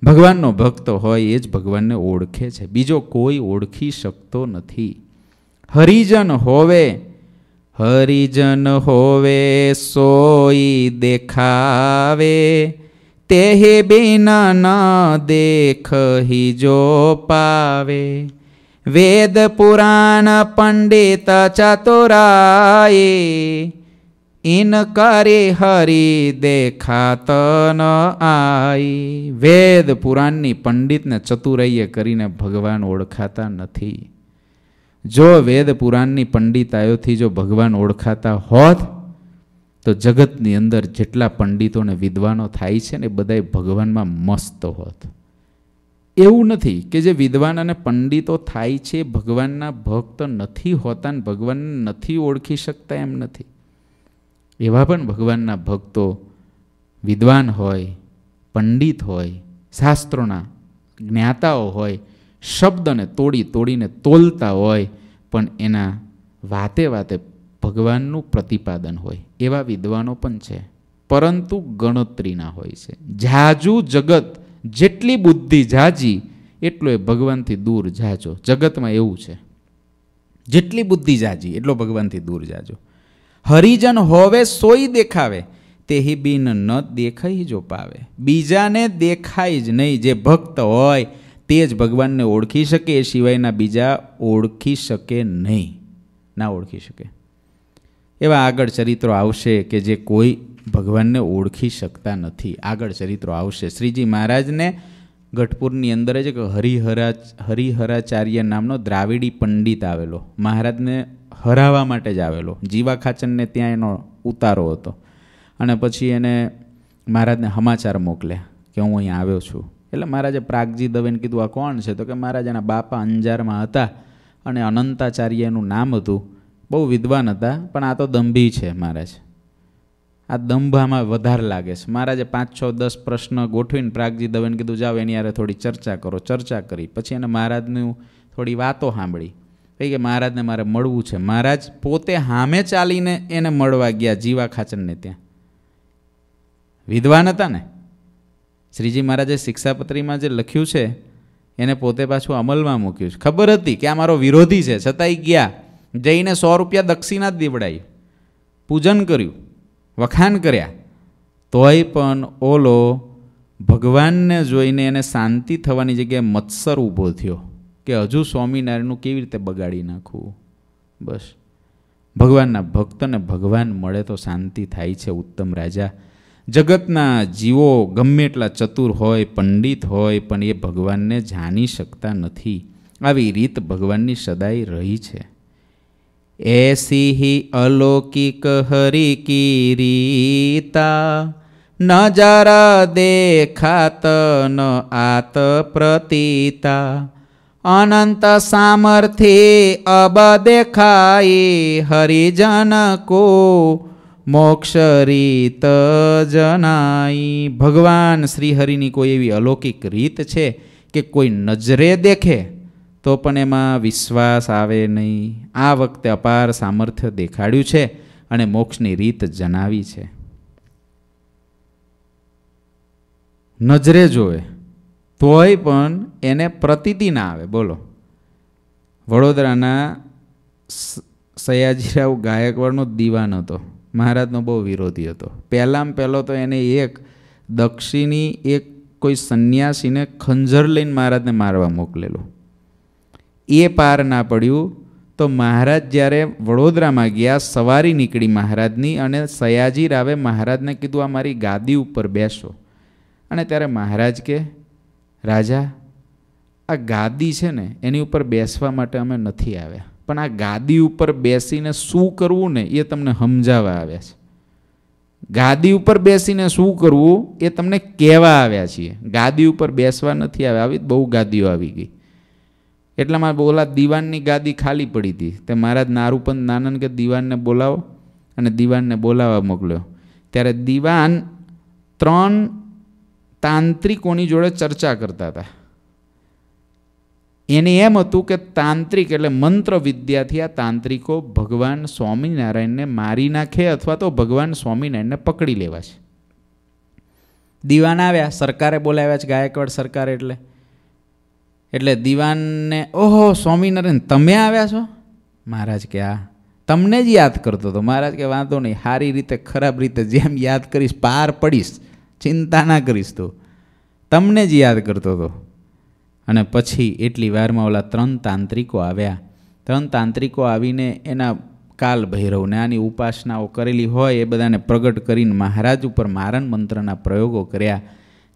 ભગવાનનો ભક્ત હોય એ જ ભગવાનને ઓળખે છે બીજો કોઈ ઓળખી શકતો નથી હરિજન હોવે હરિજન હોવે સોઈ દેખાવે તેહે બિના ના દેખહી જો પાવે વેદ પુરાણ પંડિત ચતુરાયે ઇન કરી હરી દેખાત ન આઈ વેદ પુરાણની પંડિતને ચતુરૈયે કરીને ભગવાન ઓળખાતા નથી જો વેદ પુરાણની પંડિતાયોથી જો ભગવાન ઓળખાતા હોત તો જગતની અંદર જેટલા પંડિતોને વિદ્વાનો થાય છે ને એ બધાય ભગવાનમાં મસ્ત હોત એવું નથી કે જે વિદ્વાન અને પંડિતો થાય છે ભગવાનના ભક્ત નથી હોતા ને ભગવાનને નથી ઓળખી શકતા એમ નથી એવા પણ ભગવાનના ભક્તો વિદ્વાન હોય પંડિત હોય શાસ્ત્રોના જ્ઞાતાઓ હોય શબ્દને તોડી તોડીને તોલતા હોય પણ એના વાતે વાતે ભગવાનનું પ્રતિપાદન હોય એવા વિદ્વાનો પણ છે પરંતુ ગણતરીના હોય છે જાજુ જગત જેટલી બુદ્ધિ જાજી એટલો એ ભગવાનથી દૂર જાજો જગતમાં એવું છે જેટલી બુદ્ધિ જાજી એટલો ભગવાનથી દૂર જાજો હરિજન હોવે સોઈ દેખાવે તેહી બિન ન દેખાઈ જો પાવે બીજાને દેખાય જ નહીં જે ભક્ત હોય તે જ ભગવાનને ઓળખી શકે એ સિવાયના બીજા ઓળખી શકે નહીં ના ઓળખી શકે એવા આગળ ચરિત્રો આવશે કે જે કોઈ ભગવાનને ઓળખી શકતા નથી આગળ ચરિત્રો આવશે શ્રીજી મહારાજને ગઠપુરની અંદર જ એક હરિહરા હરિહરાચાર્ય નામનો દ્રાવિડી પંડિત આવેલો મહારાજને હરાવા માટે જ આવેલો જીવા ખાચનને ત્યાં એનો ઉતારો હતો અને પછી એને મહારાજને સમાચાર મોકલ્યા કે હું અહીં આવ્યો છું એટલે મહારાજે પ્રાગજી દવેને કીધું આ કોણ છે તો કે મહારાજ એના બાપા અંજારમાં હતા અને અનંતાચાર્ય એનું નામ હતું બહુ વિદ્વાન હતા પણ આ તો દંભી છે મહારાજ આ દંભામાં વધારે લાગે છે મહારાજે પાંચ છ દસ પ્રશ્ન ગોઠવીને પ્રાગજી દવેને કીધું જાઓ એની યારે થોડી ચર્ચા કરો ચર્ચા કરી પછી એને મહારાજનું થોડી વાતો સાંભળી કે મહારાજને મારે મળવું છે મહારાજ પોતે હામે ચાલીને એને મળવા ગયા જીવા ખાચરને ત્યાં વિદ્વાન હતા ને શ્રીજી મહારાજે શિક્ષાપત્રીમાં જે લખ્યું છે એને પોતે પાછું અમલમાં મૂક્યું છે ખબર હતી કે આ મારો વિરોધી છે છતાંય ગયા જઈને સો રૂપિયા દક્ષિણા જ દીવડાવી પૂજન કર્યું વખાણ કર્યા તોય પણ ઓલો ભગવાનને જોઈને એને શાંતિ થવાની જગ્યાએ મત્સર ઊભો થયો કે હજુ સ્વામિનારાયણનું કેવી રીતે બગાડી નાખવું બસ ભગવાનના ભક્તને ભગવાન મળે તો શાંતિ થાય છે ઉત્તમ રાજા જગતના જીવો ગમે એટલા ચતુર હોય પંડિત હોય પણ એ ભગવાનને જાણી શકતા નથી આવી રીત ભગવાનની સદાય રહી છે ऐसी ही अलौकिक हरि की रीता नजारा देखात न आत प्रतीता अनंत सामर्थ्य अब देखाई हरिजन को મોક્ષ રીત જનાઈ ભગવાન શ્રીહરિની કોઈ એવી અલૌકિક રીત છે કે કોઈ નજરે દેખે તો પણ એમાં વિશ્વાસ આવે નહીં આ વખતે અપાર સામર્થ્ય દેખાડ્યું છે અને મોક્ષની રીત જણાવી છે નજરે જોવે તોય પણ એને પ્રતીતિ ના આવે બોલો વડોદરાના સયાજીરાવ ગાયકવાડનો દીવાન હતો મહારાજનો બહુ વિરોધી હતો પહેલામાં પહેલો તો એને એક દક્ષિણી એક કોઈ સંન્યાસીને ખંજર લઈને મહારાજને મારવા મોકલેલું એ પાર ના પડ્યું તો મહારાજ જ્યારે વડોદરામાં ગયા સવારી નીકળી મહારાજની અને સયાજી રાવે મહારાજને કીધું આ મારી ગાદી ઉપર બેસો અને ત્યારે મહારાજ કે રાજા આ ગાદી છે ને એની ઉપર બેસવા માટે અમે નથી આવ્યા પણ આ ગાદી ઉપર બેસીને શું કરવું ને એ તમને સમજાવવા આવ્યા છે ગાદી ઉપર બેસીને શું કરવું એ તમને કહેવા આવ્યા છીએ ગાદી ઉપર બેસવા નથી આવ્યા આવી બહુ ગાદીઓ આવી ગઈ એટલામાં બોલા દિવાનની ગાદી ખાલી પડી હતી તે મહારાજ નારૂપંત નાનન કે દીવાનને બોલાવો અને દીવાનને બોલાવવા મોકલ્યો ત્યારે દીવાન ત્રણ તાંત્રિકોની જોડે ચર્ચા કરતા હતા એને એમ હતું કે તાંત્રિક એટલે મંત્ર વિદ્યાથી આ તાંત્રિકો ભગવાન સ્વામિનારાયણને મારી નાખે અથવા તો ભગવાન સ્વામિનારાયણને પકડી લેવા છે દીવાન આવ્યા સરકારે બોલાવ્યા છે ગાયકવાડ સરકારે એટલે એટલે દિવાનને ઓહો સ્વામિનારાયણ તમે આવ્યા છો મહારાજ કે આ તમને જ યાદ કરતો હતો મહારાજ કે વાંધો નહીં સારી રીતે ખરાબ રીતે જેમ યાદ કરીશ પાર પડીશ ચિંતા ના કરીશ તું તમને જ યાદ કરતો હતો અને પછી એટલી વારમાં ઓલા ત્રણ તાંત્રિકો આવ્યા ત્રણ તાંત્રિકો આવીને એના કાલ ભૈરવને આની ઉપાસનાઓ કરેલી હોય એ બધાને પ્રગટ કરીને મહારાજ ઉપર મારણ મંત્રના પ્રયોગો કર્યા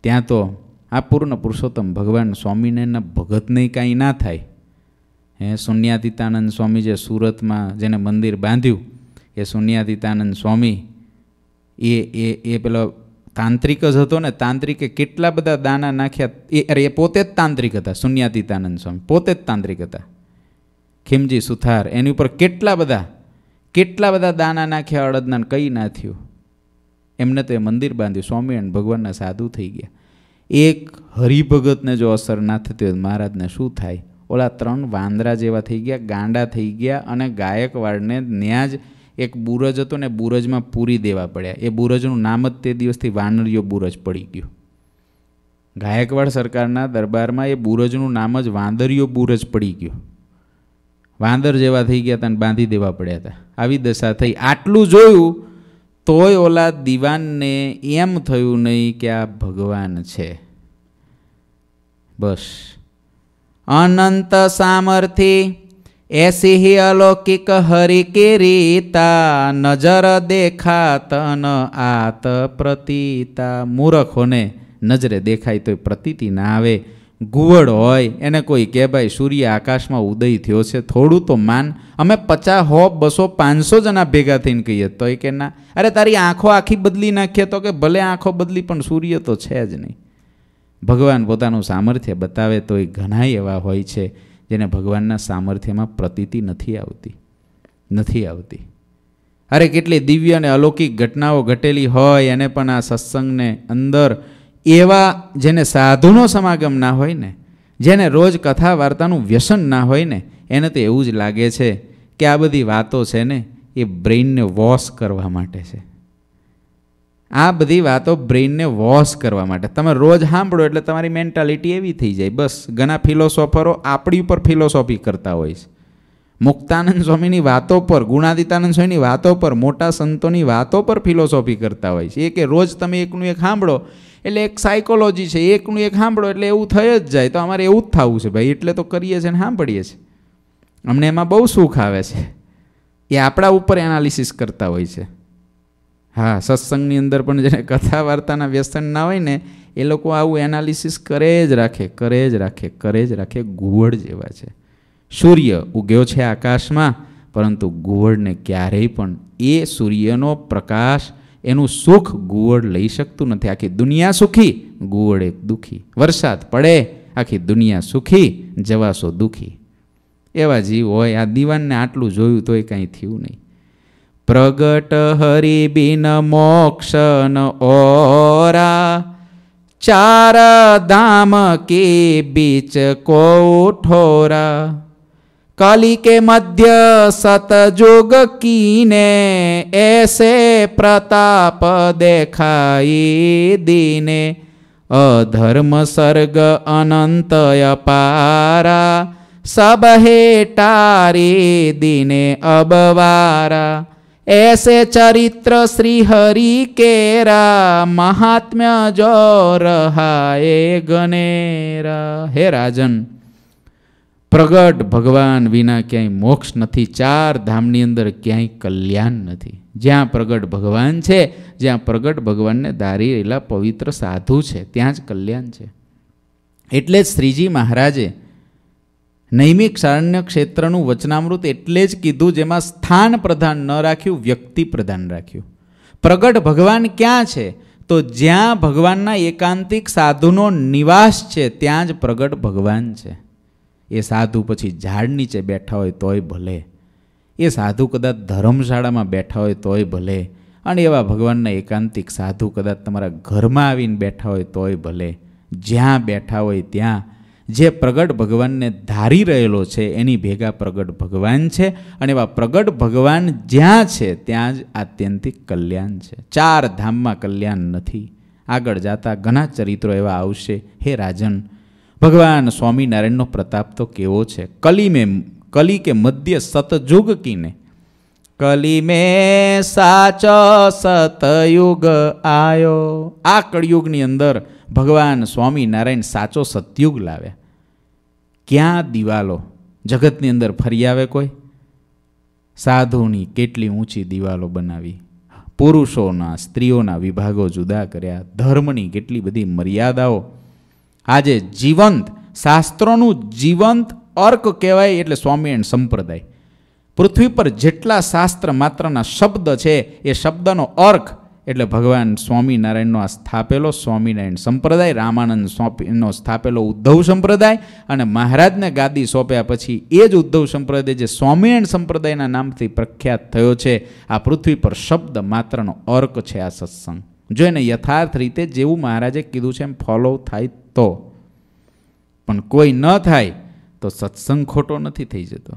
ત્યાં તો આ પૂર્ણ પુરુષોત્તમ ભગવાન સ્વામિનારાયણના ભગતને કાંઈ ના થાય હે શૂન્યાતીતાનંદ સ્વામી જે સુરતમાં જેને મંદિર બાંધ્યું એ શૂન્યાતીતાનંદ સ્વામી એ એ એ પેલો તાંત્રિક જ હતો ને તાંત્રિકે કેટલા બધા દાના નાખ્યા એ અરે એ પોતે જ તાંત્રિક હતા શૂન્યાતીતાનંદ સ્વામી પોતે જ તાંત્રિક હતા ખીમજી સુથાર એની ઉપર કેટલા બધા કેટલા બધા દાના નાખ્યા અડદના કંઈ ના થયું એમને તો એ મંદિર બાંધ્યું સ્વામી અને ભગવાનના સાધુ થઈ ગયા એક હરિભગતને જો અસર ના થતી હોય મહારાજને શું થાય ઓલા ત્રણ વાંદરા જેવા થઈ ગયા ગાંડા થઈ ગયા અને ગાયકવાડને ત્યાં જ એક બુરજ હતો ને બુરજમાં પૂરી દેવા પડ્યા એ બુરજનું નામ જ તે દિવસથી વાનરીઓ બુરજ પડી ગયું ગાયકવાડ સરકારના દરબારમાં એ બુરજનું નામ જ વાંદરીઓ બુરજ પડી ગયું વાંદર જેવા થઈ ગયા હતા અને બાંધી દેવા પડ્યા હતા આવી દશા થઈ આટલું જોયું તોય ઓલા દીવાનને એમ થયું નહીં કે આ ભગવાન છે બસ અનંત સામર્થી એસી અલૌકિક હરિ નજર દેખાત ન આત પ્રતીતા મૂરખોને નજરે દેખાય તોય પ્રતીતિ ના આવે ગુવડ હોય એને કોઈ કે ભાઈ સૂર્ય આકાશમાં ઉદય થયો છે થોડું તો માન અમે પચાસ હો બસો પાંચસો જણા ભેગા થઈને કહીએ તો એ કે ના અરે તારી આંખો આખી બદલી નાખીએ તો કે ભલે આંખો બદલી પણ સૂર્ય તો છે જ નહીં ભગવાન પોતાનું સામર્થ્ય બતાવે તો એ ઘણા એવા હોય છે જેને ભગવાનના સામર્થ્યમાં પ્રતીતિ નથી આવતી નથી આવતી અરે કેટલી દિવ્ય અને અલૌકિક ઘટનાઓ ઘટેલી હોય એને પણ આ સત્સંગને અંદર એવા જેને સાધુનો સમાગમ ના હોય ને જેને રોજ કથા વાર્તાનું વ્યસન ના હોય ને એને તો એવું જ લાગે છે કે આ બધી વાતો છે ને એ બ્રેઇનને વોશ કરવા માટે છે આ બધી વાતો બ્રેઇનને વોશ કરવા માટે તમે રોજ સાંભળો એટલે તમારી મેન્ટાલિટી એવી થઈ જાય બસ ઘણા ફિલોસોફરો આપણી ઉપર ફિલોસોફી કરતા હોય છે મુક્તાનંદ સ્વામીની વાતો પર ગુણાદિતાનંદ સ્વામીની વાતો પર મોટા સંતોની વાતો પર ફિલોસોફી કરતા હોય છે એ કે રોજ તમે એકનું એક સાંભળો એટલે એક સાયકોલોજી છે એકનું એક સાંભળો એટલે એવું થઈ જ જાય તો અમારે એવું જ થવું છે ભાઈ એટલે તો કરીએ છીએ ને સાંભળીએ છીએ અમને એમાં બહુ સુખ આવે છે એ આપણા ઉપર એનાલિસિસ કરતા હોય છે હા સત્સંગની અંદર પણ જેને કથા વાર્તાના વ્યસન ના હોય ને એ લોકો આવું એનાલિસિસ કરે જ રાખે કરે જ રાખે કરે જ રાખે ગુવડ જેવા છે સૂર્ય ઉગ્યો છે આકાશમાં પરંતુ ગુવડને ક્યારેય પણ એ સૂર્યનો પ્રકાશ એનું સુખ ગુવડ લઈ શકતું નથી આખી દુનિયા સુખી ગુવડ એક દુઃખી વરસાદ પડે આખી દુનિયા સુખી જવાશો દુઃખી એવા જીવ હોય આ દીવાનને આટલું જોયું તોય કાંઈ થયું નહીં પ્રગટ હરિ બિન મોક્ષ ઓરા ચાર ધામ કે બીચ કોઠોરા कलि के मध्य सतजुग कीने ऐसे प्रताप देखाई दीने अधर्म सर्ग अनंत अपारा सब हे टारी दीने अबवारा ऐसे चरित्र श्री हरि केरा महात्म्य जो रहाए गनेरा हे राजन પ્રગટ ભગવાન વિના ક્યાંય મોક્ષ નથી ચાર ધામની અંદર ક્યાંય કલ્યાણ નથી જ્યાં પ્રગટ ભગવાન છે જ્યાં પ્રગટ ભગવાનને ધારી રહેલા પવિત્ર સાધુ છે ત્યાં જ કલ્યાણ છે એટલે જ શ્રીજી મહારાજે નૈમિક શારણ્ય ક્ષેત્રનું વચનામૃત એટલે જ કીધું જેમાં સ્થાન પ્રધાન ન રાખ્યું વ્યક્તિ પ્રધાન રાખ્યું પ્રગટ ભગવાન ક્યાં છે તો જ્યાં ભગવાનના એકાંતિક સાધુનો નિવાસ છે ત્યાં જ પ્રગટ ભગવાન છે એ સાધુ પછી ઝાડ નીચે બેઠા હોય તોય ભલે એ સાધુ કદાચ ધર્મશાળામાં બેઠા હોય તોય ભલે અને એવા ભગવાનના એકાંતિક સાધુ કદાચ તમારા ઘરમાં આવીને બેઠા હોય તોય ભલે જ્યાં બેઠા હોય ત્યાં જે પ્રગટ ભગવાનને ધારી રહેલો છે એની ભેગા પ્રગટ ભગવાન છે અને એવા પ્રગટ ભગવાન જ્યાં છે ત્યાં જ આત્યંતિક કલ્યાણ છે ચાર ધામમાં કલ્યાણ નથી આગળ જતા ઘણા ચરિત્રો એવા આવશે હે રાજન ભગવાન સ્વામિનારાયણનો પ્રતાપ તો કેવો છે કલી મેં કલી કે મધ્ય સતયુગ કીને કલિમે સાચ સતયુગ આયો આ કળિયુગની અંદર ભગવાન સ્વામિનારાયણ સાચો સતયુગ લાવ્યા ક્યાં દિવાલો જગતની અંદર ફરી આવે કોઈ સાધુની કેટલી ઊંચી દિવાલો બનાવી પુરુષોના સ્ત્રીઓના વિભાગો જુદા કર્યા ધર્મની કેટલી બધી મર્યાદાઓ આજે જીવંત શાસ્ત્રોનું જીવંત અર્ક કહેવાય એટલે સ્વામિનારાયણ સંપ્રદાય પૃથ્વી પર જેટલા શાસ્ત્ર માત્રના શબ્દ છે એ શબ્દનો અર્ક એટલે ભગવાન સ્વામિનારાયણનો આ સ્થાપેલો સ્વામિનારાયણ સંપ્રદાય રામાનંદ સ્વામીનો સ્થાપેલો ઉદ્ધવ સંપ્રદાય અને મહારાજને ગાદી સોંપ્યા પછી એ જ ઉદ્ધવ સંપ્રદાય જે સ્વામિનારાયણ સંપ્રદાયના નામથી પ્રખ્યાત થયો છે આ પૃથ્વી પર શબ્દ માત્રનો અર્ક છે આ સત્સંગ જો એને યથાર્થ રીતે જેવું મહારાજે કીધું છે એમ ફોલો થાય તો પણ કોઈ ન થાય તો સત્સંગ ખોટો નથી થઈ જતો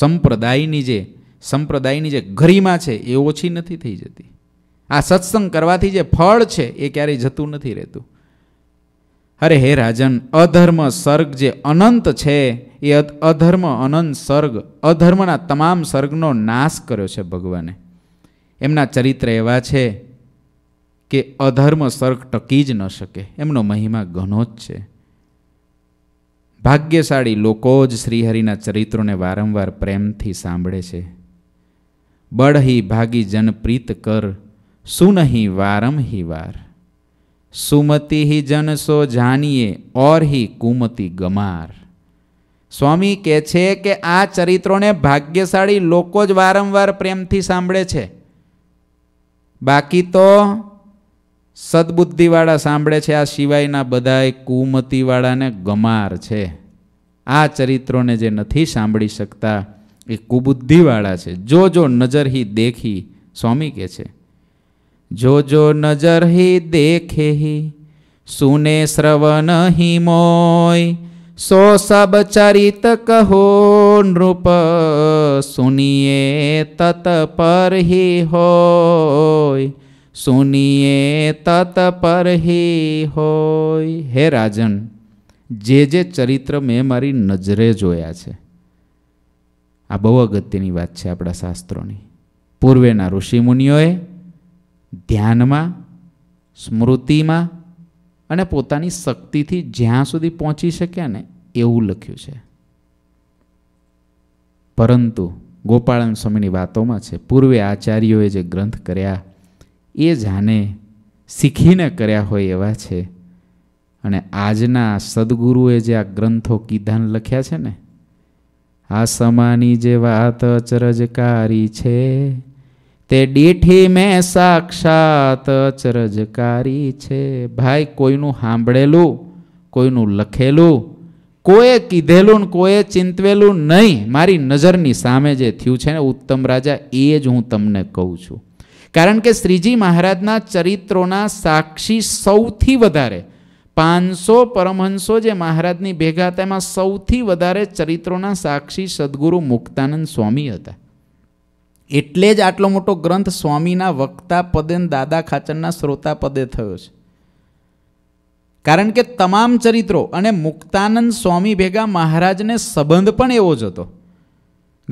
સંપ્રદાયની જે સંપ્રદાયની જે ગરિમા છે એ ઓછી નથી થઈ જતી આ સત્સંગ કરવાથી જે ફળ છે એ ક્યારેય જતું નથી રહેતું અરે હે રાજન અધર્મ સર્ગ જે અનંત છે એ અધર્મ અનંત સર્ગ અધર્મના તમામ સર્ગનો નાશ કર્યો છે ભગવાને એમના ચરિત્ર એવા છે કે અધર્મ સર્ક ટકી જ ન શકે એમનો મહિમા ઘણો જ છે ભાગ્યશાળી લોકો જ શ્રીહરિના ચરિત્રોને વારંવાર પ્રેમથી સાંભળે છે બળહી ભાગી જનપ્રીત કર સુનહી વારમ હિ વાર સુમતિ હિ જન સો જાનીએ ઓર હિ કુમતી ગમાર સ્વામી કહે છે કે આ ચરિત્રોને ભાગ્યશાળી લોકો જ વારંવાર પ્રેમથી સાંભળે છે બાકી તો સદબુદ્ધિવાળા સાંભળે છે આ સિવાયના બધાય કુમતીવાળાને ગમાર છે આ ચરિત્રોને જે નથી સાંભળી શકતા એ કુબુદ્ધિવાળા છે જો જો નજર હી દેખી સ્વામી કે છે જો જો નજર હી દેખે હી સુને શ્રવણ હી મોય સો સબ ચરિત કહો નૃપ સુનિયે તત પર હી હોય સુનિયે તત પરહી હોય હે રાજન જે જે ચરિત્ર મેં મારી નજરે જોયા છે આ બહુ અગત્યની વાત છે આપણા શાસ્ત્રોની પૂર્વેના ઋષિમુનિઓએ ધ્યાનમાં સ્મૃતિમાં અને પોતાની શક્તિથી જ્યાં સુધી પહોંચી શક્યા ને એવું લખ્યું છે પરંતુ ગોપાળન સ્વામીની વાતોમાં છે પૂર્વે આચાર્યોએ જે ગ્રંથ કર્યા એ જાણે શીખીને કર્યા હોય એવા છે અને આજના સદગુરુએ જે આ ગ્રંથો કિધાન લખ્યા છે ને આ સમાની જે વાત અચરજકારી છે તે ડીઠી મેં સાક્ષાત અચરજકારી છે ભાઈ કોઈનું સાંભળેલું કોઈનું લખેલું કોઈએ કીધેલું ને કોઈએ ચિંતવેલું નહીં મારી નજરની સામે જે થયું છે ને ઉત્તમ રાજા એ જ હું તમને કહું છું કારણ કે શ્રીજી મહારાજના ચરિત્રોના સાક્ષી સૌથી વધારે પાંચસો પરમહંસો જે મહારાજની ભેગા હતા એમાં સૌથી વધારે ચરિત્રોના સાક્ષી સદગુરુ મુક્તાનંદ સ્વામી હતા એટલે જ આટલો મોટો ગ્રંથ સ્વામીના વક્તા પદે દાદા ખાચરના શ્રોતા પદે થયો છે કારણ કે તમામ ચરિત્રો અને મુક્તાનંદ સ્વામી ભેગા મહારાજને સંબંધ પણ એવો જ હતો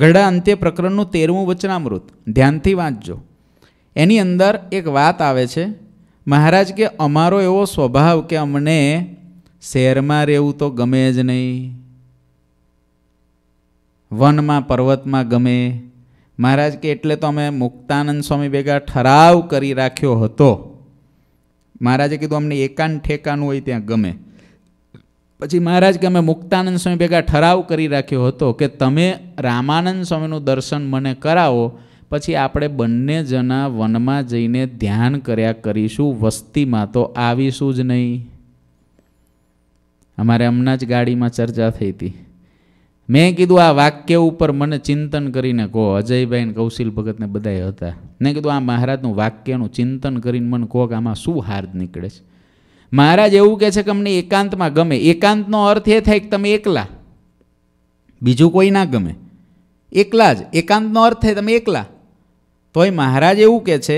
ઘડા અંત્ય પ્રકરણનું તેરમું વચનામૃત ધ્યાનથી વાંચજો એની અંદર એક વાત આવે છે મહારાજ કે અમારો એવો સ્વભાવ કે અમને શહેરમાં રહેવું તો ગમે જ નહીં વનમાં પર્વતમાં ગમે મહારાજ કે એટલે તો અમે મુક્તાનંદ સ્વામી ભેગા ઠરાવ કરી રાખ્યો હતો મહારાજે કીધું અમને એકાન ઠેકાનું હોય ત્યાં ગમે પછી મહારાજ કે અમે મુક્તાનંદ સ્વામી ભેગા ઠરાવ કરી રાખ્યો હતો કે તમે રામાનંદ સ્વામીનું દર્શન મને કરાવો પછી આપણે બંને જણા વનમાં જઈને ધ્યાન કર્યા કરીશું વસ્તીમાં તો આવીશું જ નહીં અમારે હમણાં જ ગાડીમાં ચર્ચા થઈ હતી મેં કીધું આ વાક્ય ઉપર મને ચિંતન કરીને કહો અજયભાઈ કૌશિલ ભગતને બધાય હતા મેં કીધું આ મહારાજનું વાક્યનું ચિંતન કરીને મને કહો કે આમાં શું હાર્દ નીકળે છે મહારાજ એવું કહે છે કે અમને એકાંતમાં ગમે એકાંતનો અર્થ એ થાય કે તમે એકલા બીજું કોઈ ના ગમે એકલા જ એકાંતનો અર્થ થાય તમે એકલા તો એ મહારાજ એવું કહે છે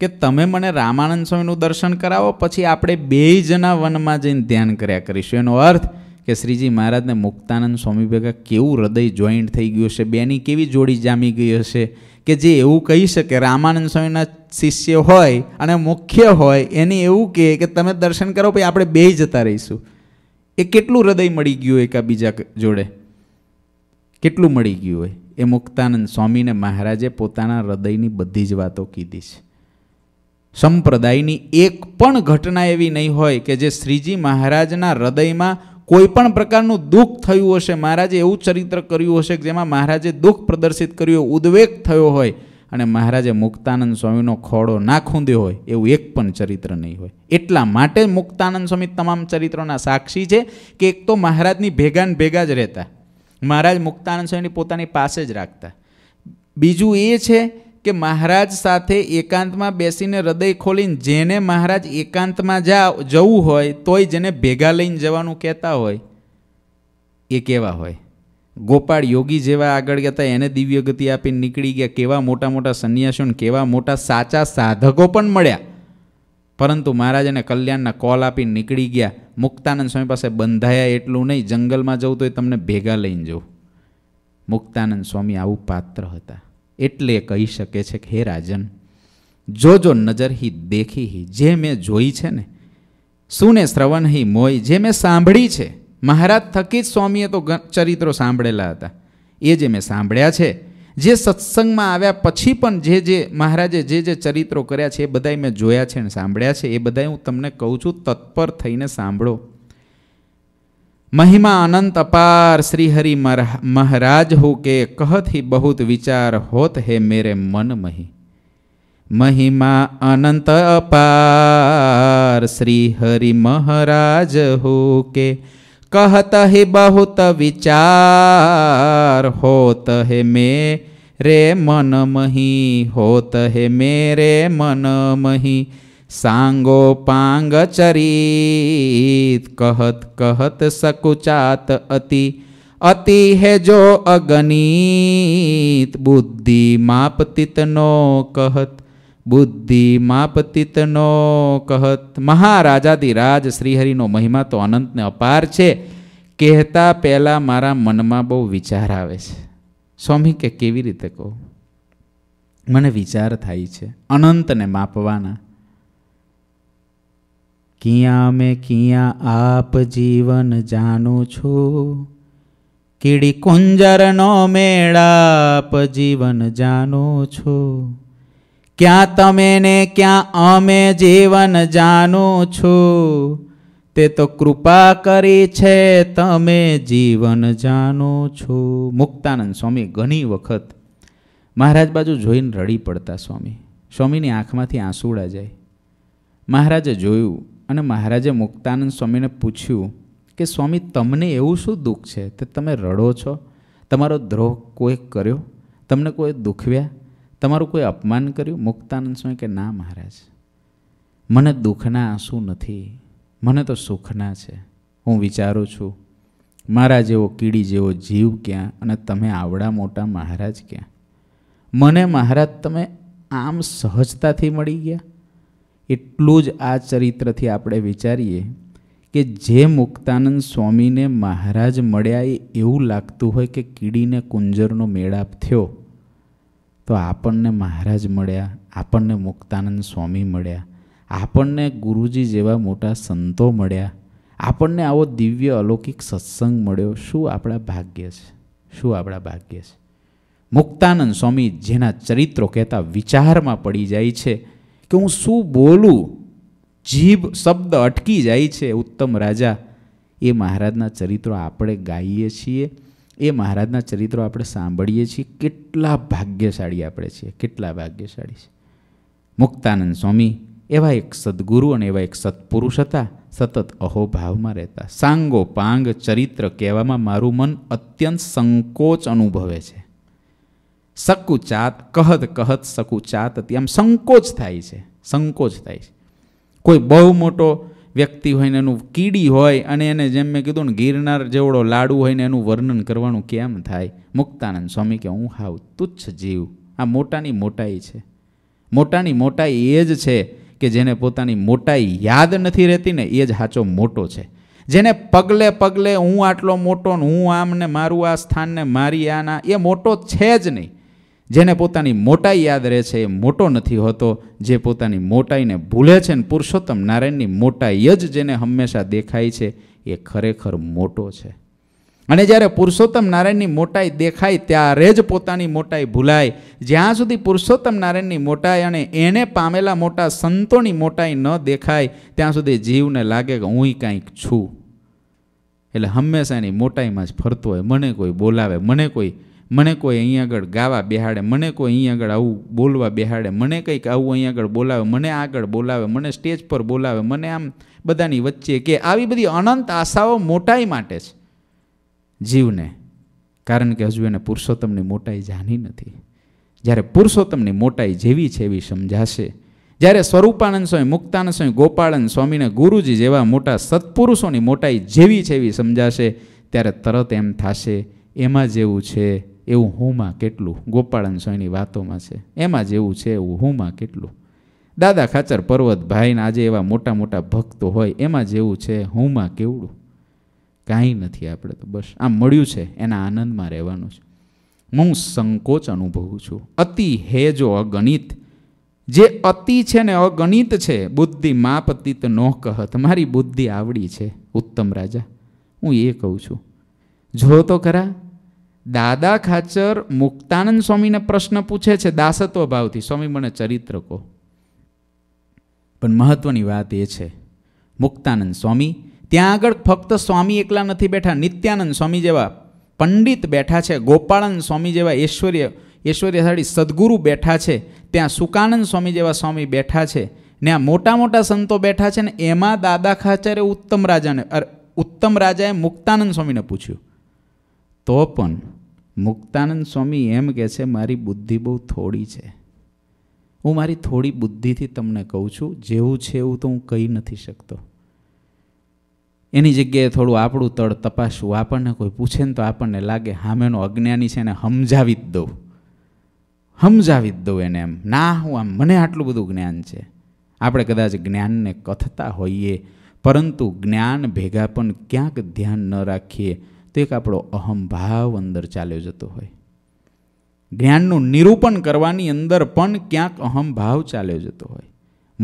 કે તમે મને રામાનંદ સ્વામીનું દર્શન કરાવો પછી આપણે બે જણા વનમાં જઈને ધ્યાન કર્યા કરીશું એનો અર્થ કે શ્રીજી મહારાજને મુક્તાનંદ સ્વામી ભેગા કેવું હૃદય જોઈન્ટ થઈ ગયું હશે બેની કેવી જોડી જામી ગઈ હશે કે જે એવું કહી શકે રામાનંદ સ્વામીના શિષ્ય હોય અને મુખ્ય હોય એની એવું કહે કે તમે દર્શન કરો પછી આપણે બે જતા રહીશું એ કેટલું હૃદય મળી ગયું હોય એકાબીજા જોડે કેટલું મળી ગયું હોય એ મુક્તાનંદ સ્વામીને મહારાજે પોતાના હૃદયની બધી જ વાતો કીધી છે સંપ્રદાયની એક પણ ઘટના એવી નહીં હોય કે જે શ્રીજી મહારાજના હૃદયમાં કોઈ પણ પ્રકારનું દુઃખ થયું હશે મહારાજે એવું ચરિત્ર કર્યું હશે કે જેમાં મહારાજે દુઃખ પ્રદર્શિત કર્યું ઉદ્વેગ થયો હોય અને મહારાજે મુક્તાનંદ સ્વામીનો ખોડો ના ખૂંદ્યો હોય એવું એક પણ ચરિત્ર નહીં હોય એટલા માટે મુક્તાનંદ સ્વામી તમામ ચરિત્રોના સાક્ષી છે કે એક તો મહારાજની ભેગાને ભેગા જ રહેતા મહારાજ મુક્તાનંદ સ્વામીની પોતાની પાસે જ રાખતા બીજું એ છે કે મહારાજ સાથે એકાંતમાં બેસીને હૃદય ખોલીને જેને મહારાજ એકાંતમાં જા જવું હોય તોય જેને ભેગા લઈને જવાનું કહેતા હોય એ કેવા હોય ગોપાળ યોગી જેવા આગળ હતા એને દિવ્ય ગતિ આપીને નીકળી ગયા કેવા મોટા મોટા સંન્યાસીઓને કેવા મોટા સાચા સાધકો પણ મળ્યા પરંતુ મહારાજને કલ્યાણના કોલ આપી નીકળી ગયા મુક્તાનંદ સ્વામી પાસે બંધાયા એટલું નહીં જંગલમાં જવું તો એ તમને ભેગા લઈને જવું મુક્તાનંદ સ્વામી આવું પાત્ર હતા એટલે એ કહી શકે છે કે હે રાજન જો જો નજર હી દેખી હી જે મેં જોઈ છે ને સુને શ્રવણ હિ મોય જે મેં સાંભળી છે મહારાજ થકી જ સ્વામીએ તો ચરિત્રો સાંભળેલા હતા એ જે મેં સાંભળ્યા છે જે સત્સંગમાં આવ્યા પછી પણ જે જે મહારાજે જે જે ચરિત્રો કર્યા છે એ બધાય મેં જોયા છે અને સાંભળ્યા છે એ બધા હું તમને કહું છું તત્પર થઈને સાંભળો મહિમા અનંત અપાર શ્રી હરિ મહારાજ હું કે કહથી બહુત વિચાર હોત હે મેરે મન મહી મહિમા અનંત અપાર શ્રી હરિ મહારાજ હો કે કહત ही બહુત વિચાર હોત है મેં रे मन मही होत है मेरे मन मही सांगो पांग चरित કહત કહત સકુચાત અતિ અતિ है જો अगणित બુદ્ધિ માપતિત નો કહત બુદ્ધિ માપતિત માપતિતનો કહત મહારાજાધિરાજ શ્રીહરિનો મહિમા તો અનંતને અપાર છે કહેતા પહેલાં મારા મનમાં બહુ વિચાર આવે છે સ્વામી કે કેવી રીતે કહો મને વિચાર થાય છે અનંતને માપવાના કિયા મેં કિયા આપ જીવન જાણો છો કીડી કુંજરનો મેળાપ જીવન જાણો છો ક્યાં તમે ને ક્યાં અમે જીવન જાણો છો તે તો કૃપા કરી છે તમે જીવન જાણો છો મુક્તાનંદ સ્વામી ઘણી વખત મહારાજ બાજુ જોઈને રડી પડતા સ્વામી સ્વામીની આંખમાંથી આંસુડા જાય મહારાજે જોયું અને મહારાજે મુક્તાનંદ સ્વામીને પૂછ્યું કે સ્વામી તમને એવું શું દુઃખ છે તે તમે રડો છો તમારો દ્રોહ કોઈ કર્યો તમને કોઈ દુખવ્યા તમારું કોઈ અપમાન કર્યું મુક્તાનંદ સ્વામી કે ના મહારાજ મને દુઃખના આંસુ નથી મને તો સુખના છે હું વિચારું છું મારા જેવો કીડી જેવો જીવ ક્યાં અને તમે આવડા મોટા મહારાજ ક્યાં મને મહારાજ તમે આમ સહજતાથી મળી ગયા એટલું જ આ ચરિત્રથી આપણે વિચારીએ કે જે મુક્તાનંદ સ્વામીને મહારાજ મળ્યા એ એવું લાગતું હોય કે કીડીને કુંજરનો મેળાપ થયો તો આપણને મહારાજ મળ્યા આપણને મુક્તાનંદ સ્વામી મળ્યા આપણને ગુરુજી જેવા મોટા સંતો મળ્યા આપણને આવો દિવ્ય અલૌકિક સત્સંગ મળ્યો શું આપણા ભાગ્ય છે શું આપણા ભાગ્ય છે મુક્તાનંદ સ્વામી જેના ચરિત્રો કહેતા વિચારમાં પડી જાય છે કે હું શું બોલું જીભ શબ્દ અટકી જાય છે ઉત્તમ રાજા એ મહારાજના ચરિત્રો આપણે ગાઈએ છીએ એ મહારાજના ચરિત્રો આપણે સાંભળીએ છીએ કેટલા ભાગ્યશાળી આપણે છીએ કેટલા ભાગ્યશાળી છે મુક્તાનંદ સ્વામી એવા એક સદગુરુ અને એવા એક સત્પુરુષ હતા સતત અહોભાવમાં રહેતા સાંગો પાંગ ચરિત્ર કહેવામાં મારું મન અત્યંત સંકોચ અનુભવે છે સકુચાત કહત કહત સકુચાત આમ સંકોચ થાય છે સંકોચ થાય છે કોઈ બહુ મોટો વ્યક્તિ હોય ને એનું કીડી હોય અને એને જેમ મેં કીધું ને ગિરનાર જેવડો લાડુ હોય ને એનું વર્ણન કરવાનું કેમ થાય મુક્તાનંદ સ્વામી કે હું હાવ તુચ્છ જીવ આ મોટાની મોટાઈ છે મોટાની મોટાઈ એ જ છે કે જેને પોતાની મોટાઈ યાદ નથી રહેતી ને એ જ સાચો મોટો છે જેને પગલે પગલે હું આટલો મોટો ને હું આમ ને મારું આ સ્થાનને મારી આના એ મોટો છે જ નહીં જેને પોતાની મોટાઈ યાદ રહે છે એ મોટો નથી હોતો જે પોતાની મોટાઈને ભૂલે છે ને પુરુષોત્તમ નારાયણની મોટાઈ જ જેને હંમેશા દેખાય છે એ ખરેખર મોટો છે અને જ્યારે પુરુષોત્તમ નારાયણની મોટાઈ દેખાય ત્યારે જ પોતાની મોટાઈ ભૂલાય જ્યાં સુધી પુરુષોત્તમ નારાયણની મોટાઈ અને એને પામેલા મોટા સંતોની મોટાઈ ન દેખાય ત્યાં સુધી જીવને લાગે કે હું કાંઈક છું એટલે હંમેશા એની મોટાઈમાં જ ફરતો હોય મને કોઈ બોલાવે મને કોઈ મને કોઈ અહીં આગળ ગાવા બેહાડે મને કોઈ અહીં આગળ આવું બોલવા બેહાડે મને કંઈક આવું અહીં આગળ બોલાવે મને આગળ બોલાવે મને સ્ટેજ પર બોલાવે મને આમ બધાની વચ્ચે કે આવી બધી અનંત આશાઓ મોટાઈ માટે છે જીવને કારણ કે હજુ એને પુરુષોત્તમની મોટાઈ જાણી નથી જ્યારે પુરુષોત્તમની મોટાઈ જેવી છે એવી સમજાશે જ્યારે સ્વરૂપાનંદ સ્વામી મુક્તાનંદ સ્વામી ગોપાળન સ્વામીને ગુરુજી જેવા મોટા સત્પુરુષોની મોટાઈ જેવી છે એવી સમજાશે ત્યારે તરત એમ થશે એમાં જેવું છે એવું હુંમાં કેટલું ગોપાળન સ્વામીની વાતોમાં છે એમાં જેવું છે એવું હુંમાં કેટલું દાદા ખાચર પર્વત ભાઈના આજે એવા મોટા મોટા ભક્તો હોય એમાં જેવું છે હુંમાં કેવડું કાંઈ નથી આપણે તો બસ આમ મળ્યું છે એના આનંદમાં રહેવાનું છે હું સંકોચ અનુભવું છું અતિ હે જો અગણિત જે અતિ છે ને અગણિત છે બુદ્ધિ માપતિત નો કહત મારી બુદ્ધિ આવડી છે ઉત્તમ રાજા હું એ કહું છું જો તો ખરા દાદા ખાચર મુક્તાનંદ સ્વામીને પ્રશ્ન પૂછે છે દાસત્વ ભાવથી સ્વામી મને ચરિત્ર કહો પણ મહત્વની વાત એ છે મુક્તાનંદ સ્વામી ત્યાં આગળ ફક્ત સ્વામી એકલા નથી બેઠા નિત્યાનંદ સ્વામી જેવા પંડિત બેઠા છે ગોપાળાનંદ સ્વામી જેવા ઐશ્વર્ય ઐશ્વર્ય સાડી સદગુરુ બેઠા છે ત્યાં સુકાનંદ સ્વામી જેવા સ્વામી બેઠા છે ને આ મોટા મોટા સંતો બેઠા છે ને એમાં દાદા ખાચરે ઉત્તમ રાજાને અરે ઉત્તમ રાજાએ મુક્તાનંદ સ્વામીને પૂછ્યું તો પણ મુક્તાનંદ સ્વામી એમ કહે છે મારી બુદ્ધિ બહુ થોડી છે હું મારી થોડી બુદ્ધિથી તમને કહું છું જેવું છે એવું તો હું કહી નથી શકતો એની જગ્યાએ થોડું આપણું તળ તપાસવું આપણને કોઈ પૂછે ને તો આપણને લાગે હામેનો અજ્ઞાની છે એને સમજાવી જ દઉં સમજાવી જ દઉં એને એમ ના હું આમ મને આટલું બધું જ્ઞાન છે આપણે કદાચ જ્ઞાનને કથતા હોઈએ પરંતુ જ્ઞાન ભેગા પણ ક્યાંક ધ્યાન ન રાખીએ તો એક આપણો અહમભાવ અંદર ચાલ્યો જતો હોય જ્ઞાનનું નિરૂપણ કરવાની અંદર પણ ક્યાંક અહમભાવ ચાલ્યો જતો હોય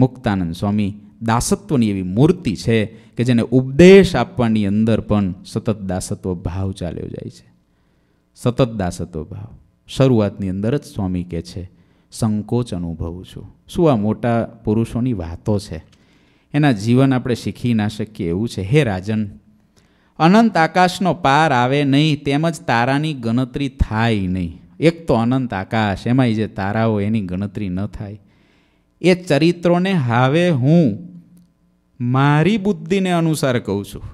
મુક્તાનંદ સ્વામી દાસત્વની એવી મૂર્તિ છે કે જેને ઉપદેશ આપવાની અંદર પણ સતત દાસત્વ ભાવ ચાલ્યો જાય છે સતત દાસત્વ ભાવ શરૂઆતની અંદર જ સ્વામી કહે છે સંકોચ અનુભવું છું શું આ મોટા પુરુષોની વાતો છે એના જીવન આપણે શીખી ના શકીએ એવું છે હે રાજન અનંત આકાશનો પાર આવે નહીં તેમજ તારાની ગણતરી થાય નહીં એક તો અનંત આકાશ એમાંય જે તારાઓ એની ગણતરી ન થાય એ ચરિત્રોને હાવે હું મારી બુદ્ધિને અનુસાર કહું છું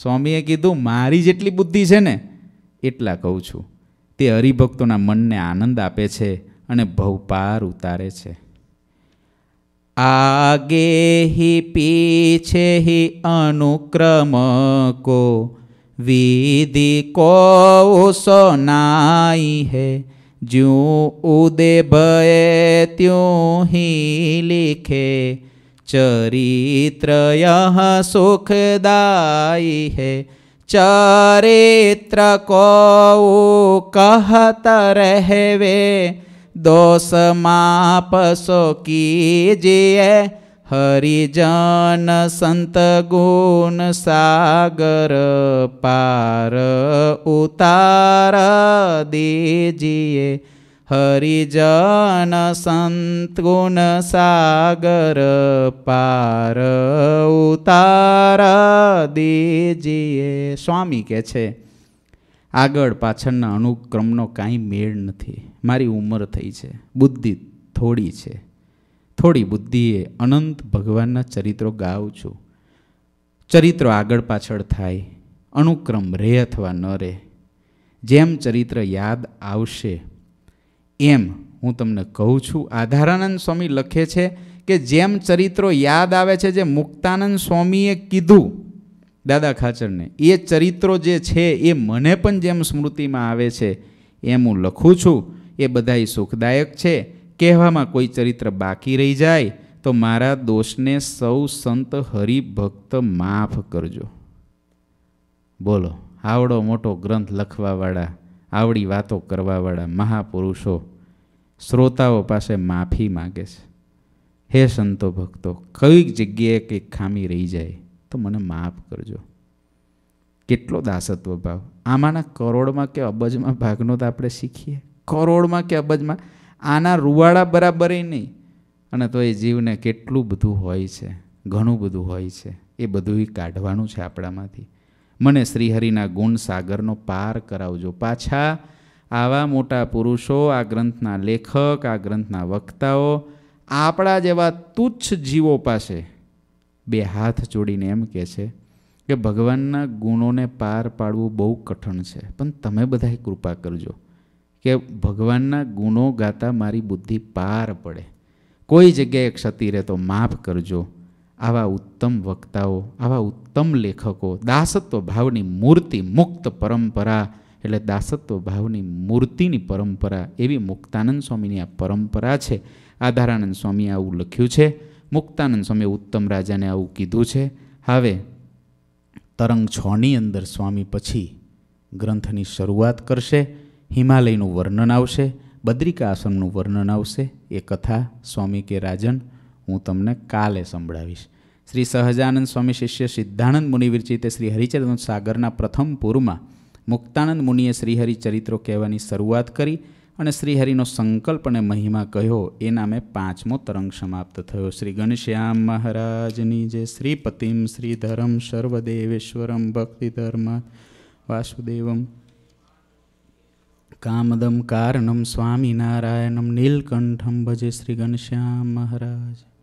સ્વામીએ કીધું મારી જેટલી બુદ્ધિ છે ને એટલા કહું છું તે હરિભક્તોના મનને આનંદ આપે છે અને ભવપાર ઉતારે છે આગે હિ પીછે હિ અનુક્રમ કો વિધિ કો સોનાઈ હૈ ज्यों उदे भय त्यों ही लिखे चरित्र यह सुखदाई है चरित्र को कहत वे दोष माप सो कीजिए હરિજન સંત ગુણ સાગર પાર ઉતાર દેજીએ હરિજન સંત ગુણ સાગર પાર ઉતાર દેજીએ સ્વામી કે છે આગળ પાછળના અનુક્રમનો કાંઈ મેળ નથી મારી ઉંમર થઈ છે બુદ્ધિ થોડી છે થોડી બુદ્ધિએ અનંત ભગવાનના ચરિત્રો ગાઉં છું ચરિત્રો આગળ પાછળ થાય અનુક્રમ રહે અથવા ન રહે જેમ ચરિત્ર યાદ આવશે એમ હું તમને કહું છું આધારાનંદ સ્વામી લખે છે કે જેમ ચરિત્રો યાદ આવે છે જે મુક્તાનંદ સ્વામીએ કીધું દાદા ખાચરને એ ચરિત્રો જે છે એ મને પણ જેમ સ્મૃતિમાં આવે છે એમ હું લખું છું એ બધાય સુખદાયક છે કહેવામાં કોઈ ચરિત્ર બાકી રહી જાય તો મારા દોષને સૌ સંત હરિભક્ત માફ કરજો બોલો આવડો મોટો ગ્રંથ લખવાવાળા આવડી વાતો કરવાવાળા મહાપુરુષો શ્રોતાઓ પાસે માફી માગે છે હે સંતો ભક્તો કઈક જગ્યાએ કંઈક ખામી રહી જાય તો મને માફ કરજો કેટલો દાસત્વ ભાવ આમાંના કરોડમાં કે અબજમાં ભાગનો તો આપણે શીખીએ કરોડમાં કે અબજમાં આના રૂવાડા બરાબર નહીં અને તો એ જીવને કેટલું બધું હોય છે ઘણું બધું હોય છે એ બધું કાઢવાનું છે આપણામાંથી મને શ્રીહરિના ગુણ સાગરનો પાર કરાવજો પાછા આવા મોટા પુરુષો આ ગ્રંથના લેખક આ ગ્રંથના વક્તાઓ આપણા જેવા તુચ્છ જીવો પાસે બે હાથ જોડીને એમ કહે છે કે ભગવાનના ગુણોને પાર પાડવું બહુ કઠણ છે પણ તમે બધાએ કૃપા કરજો કે ભગવાનના ગુણો ગાતા મારી બુદ્ધિ પાર પડે કોઈ જગ્યાએ ક્ષતિ રહે તો માફ કરજો આવા ઉત્તમ વક્તાઓ આવા ઉત્તમ લેખકો દાસત્વ ભાવની મૂર્તિ મુક્ત પરંપરા એટલે દાસત્વ ભાવની મૂર્તિની પરંપરા એવી મુક્તાનંદ સ્વામીની આ પરંપરા છે આધારાનંદ સ્વામીએ આવું લખ્યું છે મુક્તાનંદ સ્વામીએ ઉત્તમ રાજાને આવું કીધું છે હવે તરંગ છની અંદર સ્વામી પછી ગ્રંથની શરૂઆત કરશે હિમાલયનું વર્ણન આવશે બદ્રિકા આશ્રમનું વર્ણન આવશે એ કથા સ્વામી કે રાજન હું તમને કાલે સંભળાવીશ શ્રી સહજાનંદ સ્વામી શિષ્ય સિદ્ધાનંદ મુનિ વિરચિતે શ્રી હરિચરિત સાગરના પ્રથમ પૂરમાં મુક્તાનંદ મુનિએ શ્રીહરિચરિત્રો કહેવાની શરૂઆત કરી અને શ્રીહરિનો સંકલ્પ અને મહિમા કહ્યો એ નામે પાંચમો તરંગ સમાપ્ત થયો શ્રી ગણશ્યામ મહારાજની જે શ્રીપતિમ શ્રીધરમ સર્વદેવેશ્વરમ ભક્તિધર્મ વાસુદેવમ कामदं कारणं स्वामिनारायणं नीलकण्ठं भजे श्रीगणश्याम महाराज